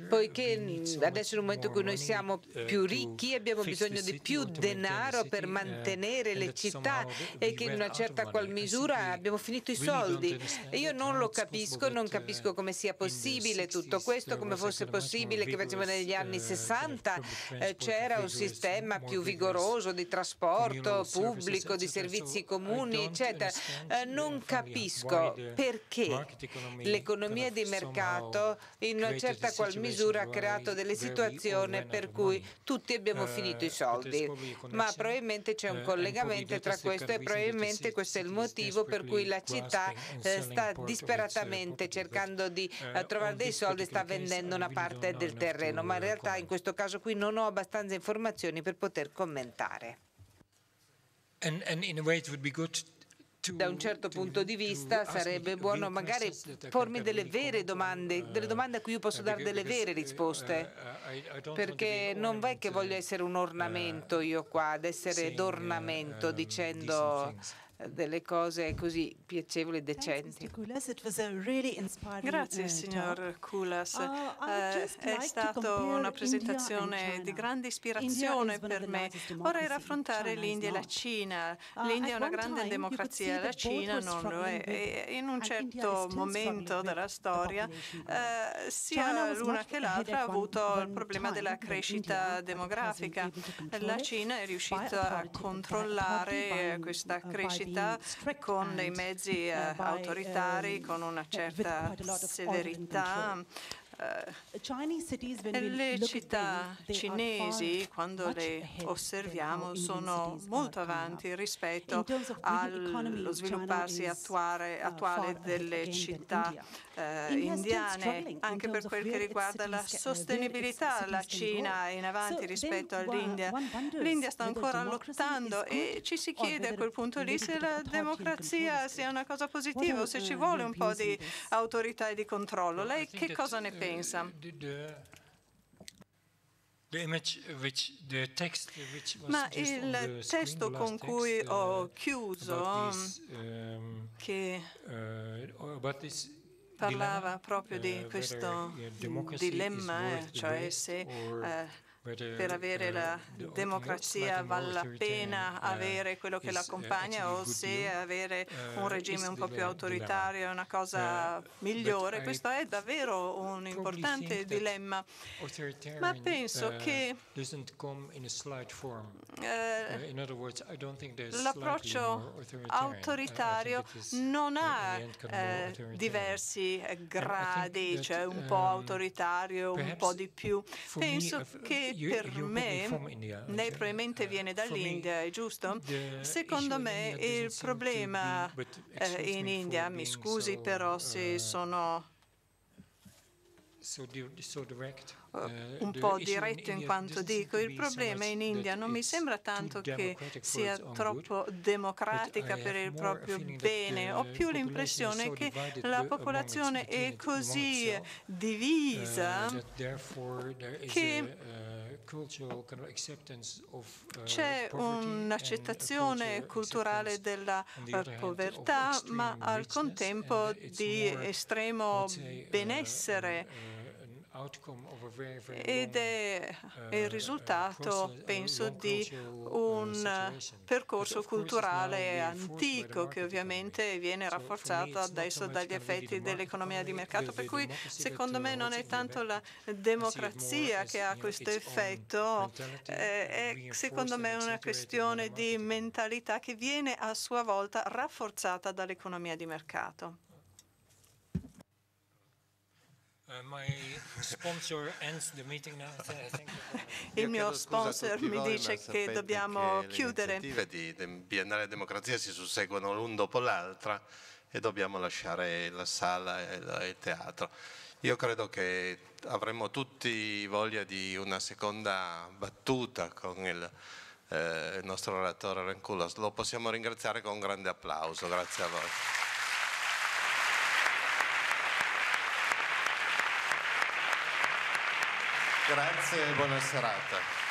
poiché adesso in un momento in cui noi siamo uh, più ricchi abbiamo bisogno di più denaro per uh, mantenere le città e che in una certa qual misura abbiamo finito i soldi. Io non lo capisco, non uh, capisco come sia possibile tutto questo, come fosse possibile che facciamo negli anni 60 eh, c'era un sistema più vigoroso di trasporto pubblico, di servizi comuni, eccetera. Eh, non capisco perché l'economia di mercato in una certa qual misura ha creato delle situazioni per cui tutti abbiamo eh, finito i soldi, ma probabilmente c'è un eh, collegamento tra questo e probabilmente questo è il motivo per cui la città sta disperatamente cercando di trovare dei soldi e sta vendendo una parte del terreno, ma in realtà in questo caso qui non ho abbastanza informazioni per poter commentare. And, and da un certo punto di vista sarebbe buono magari pormi delle vere domande, uh, delle domande a cui io posso uh, dare delle vere uh, risposte, perché non è che voglio essere un ornamento io qua, ad essere d'ornamento um, dicendo delle cose così piacevoli e decenti. Grazie, eh, signor Kulas. Uh, eh, è stata una presentazione di grande ispirazione per me. Vorrei raffrontare l'India e la Cina. Uh, L'India è una grande democrazia, la Cina non lo è. in un certo momento della storia, eh, sia l'una che l'altra ha avuto il problema della crescita demografica. La Cina è riuscita a controllare questa crescita autorità con dei mezzi eh, autoritari, um, con una certa severità. Eh. Le città cinesi, quando le osserviamo, sono molto avanti rispetto allo svilupparsi uh, attuale, attuale delle città eh, indiane, anche per quel che riguarda la uh, sostenibilità. La Cina è in avanti rispetto all'India. L'India sta ancora lottando e ci si chiede a quel punto lì se la democrazia sia una cosa positiva o se ci vuole un po' di autorità e di controllo. Lei che cosa uh, ne pensa? Ma il testo con cui ho uh, chiuso, um, che parlava proprio di eh, questo mm, dilemma, eh, cioè se eh, per avere eh, la democrazia vale la pena eh, avere quello che l'accompagna o se avere un regime un po' più autoritario è una cosa migliore. Questo è davvero un importante dilemma, ma penso che l'approccio autoritario non ha diversi gradi, cioè un po' um, autoritario, un po' di più. Penso che uh, per me, lei eh, cioè, probabilmente eh, viene dall'India, è giusto? Eh, Secondo me il problema in India, mi scusi però se sono oh, un po' diretto in quanto dico, il problema in India non mi sembra tanto che sia troppo democratica per il proprio bene, ho più l'impressione che la popolazione è così divisa che Uh, C'è uh, un'accettazione culturale della uh, povertà, ma al contempo di estremo benessere ed è eh, il eh, risultato, eh, penso, di un percorso culturale antico che ovviamente viene rafforzato adesso dagli effetti dell'economia di mercato, per cui secondo uh, me non è tanto la democrazia che ha questo effetto, è secondo me una questione di mentalità che viene a sua volta rafforzata dall'economia di mercato. Il uh, mio sponsor mi dice che dobbiamo chiudere. Le iniziative di Biennale Democrazia si susseguono l'un dopo l'altra e dobbiamo lasciare la sala e il teatro. Io credo che avremmo tutti voglia di una seconda battuta con il, eh, il nostro relatore Renculos. Lo possiamo ringraziare con un grande applauso. Grazie a voi. Grazie e buona serata.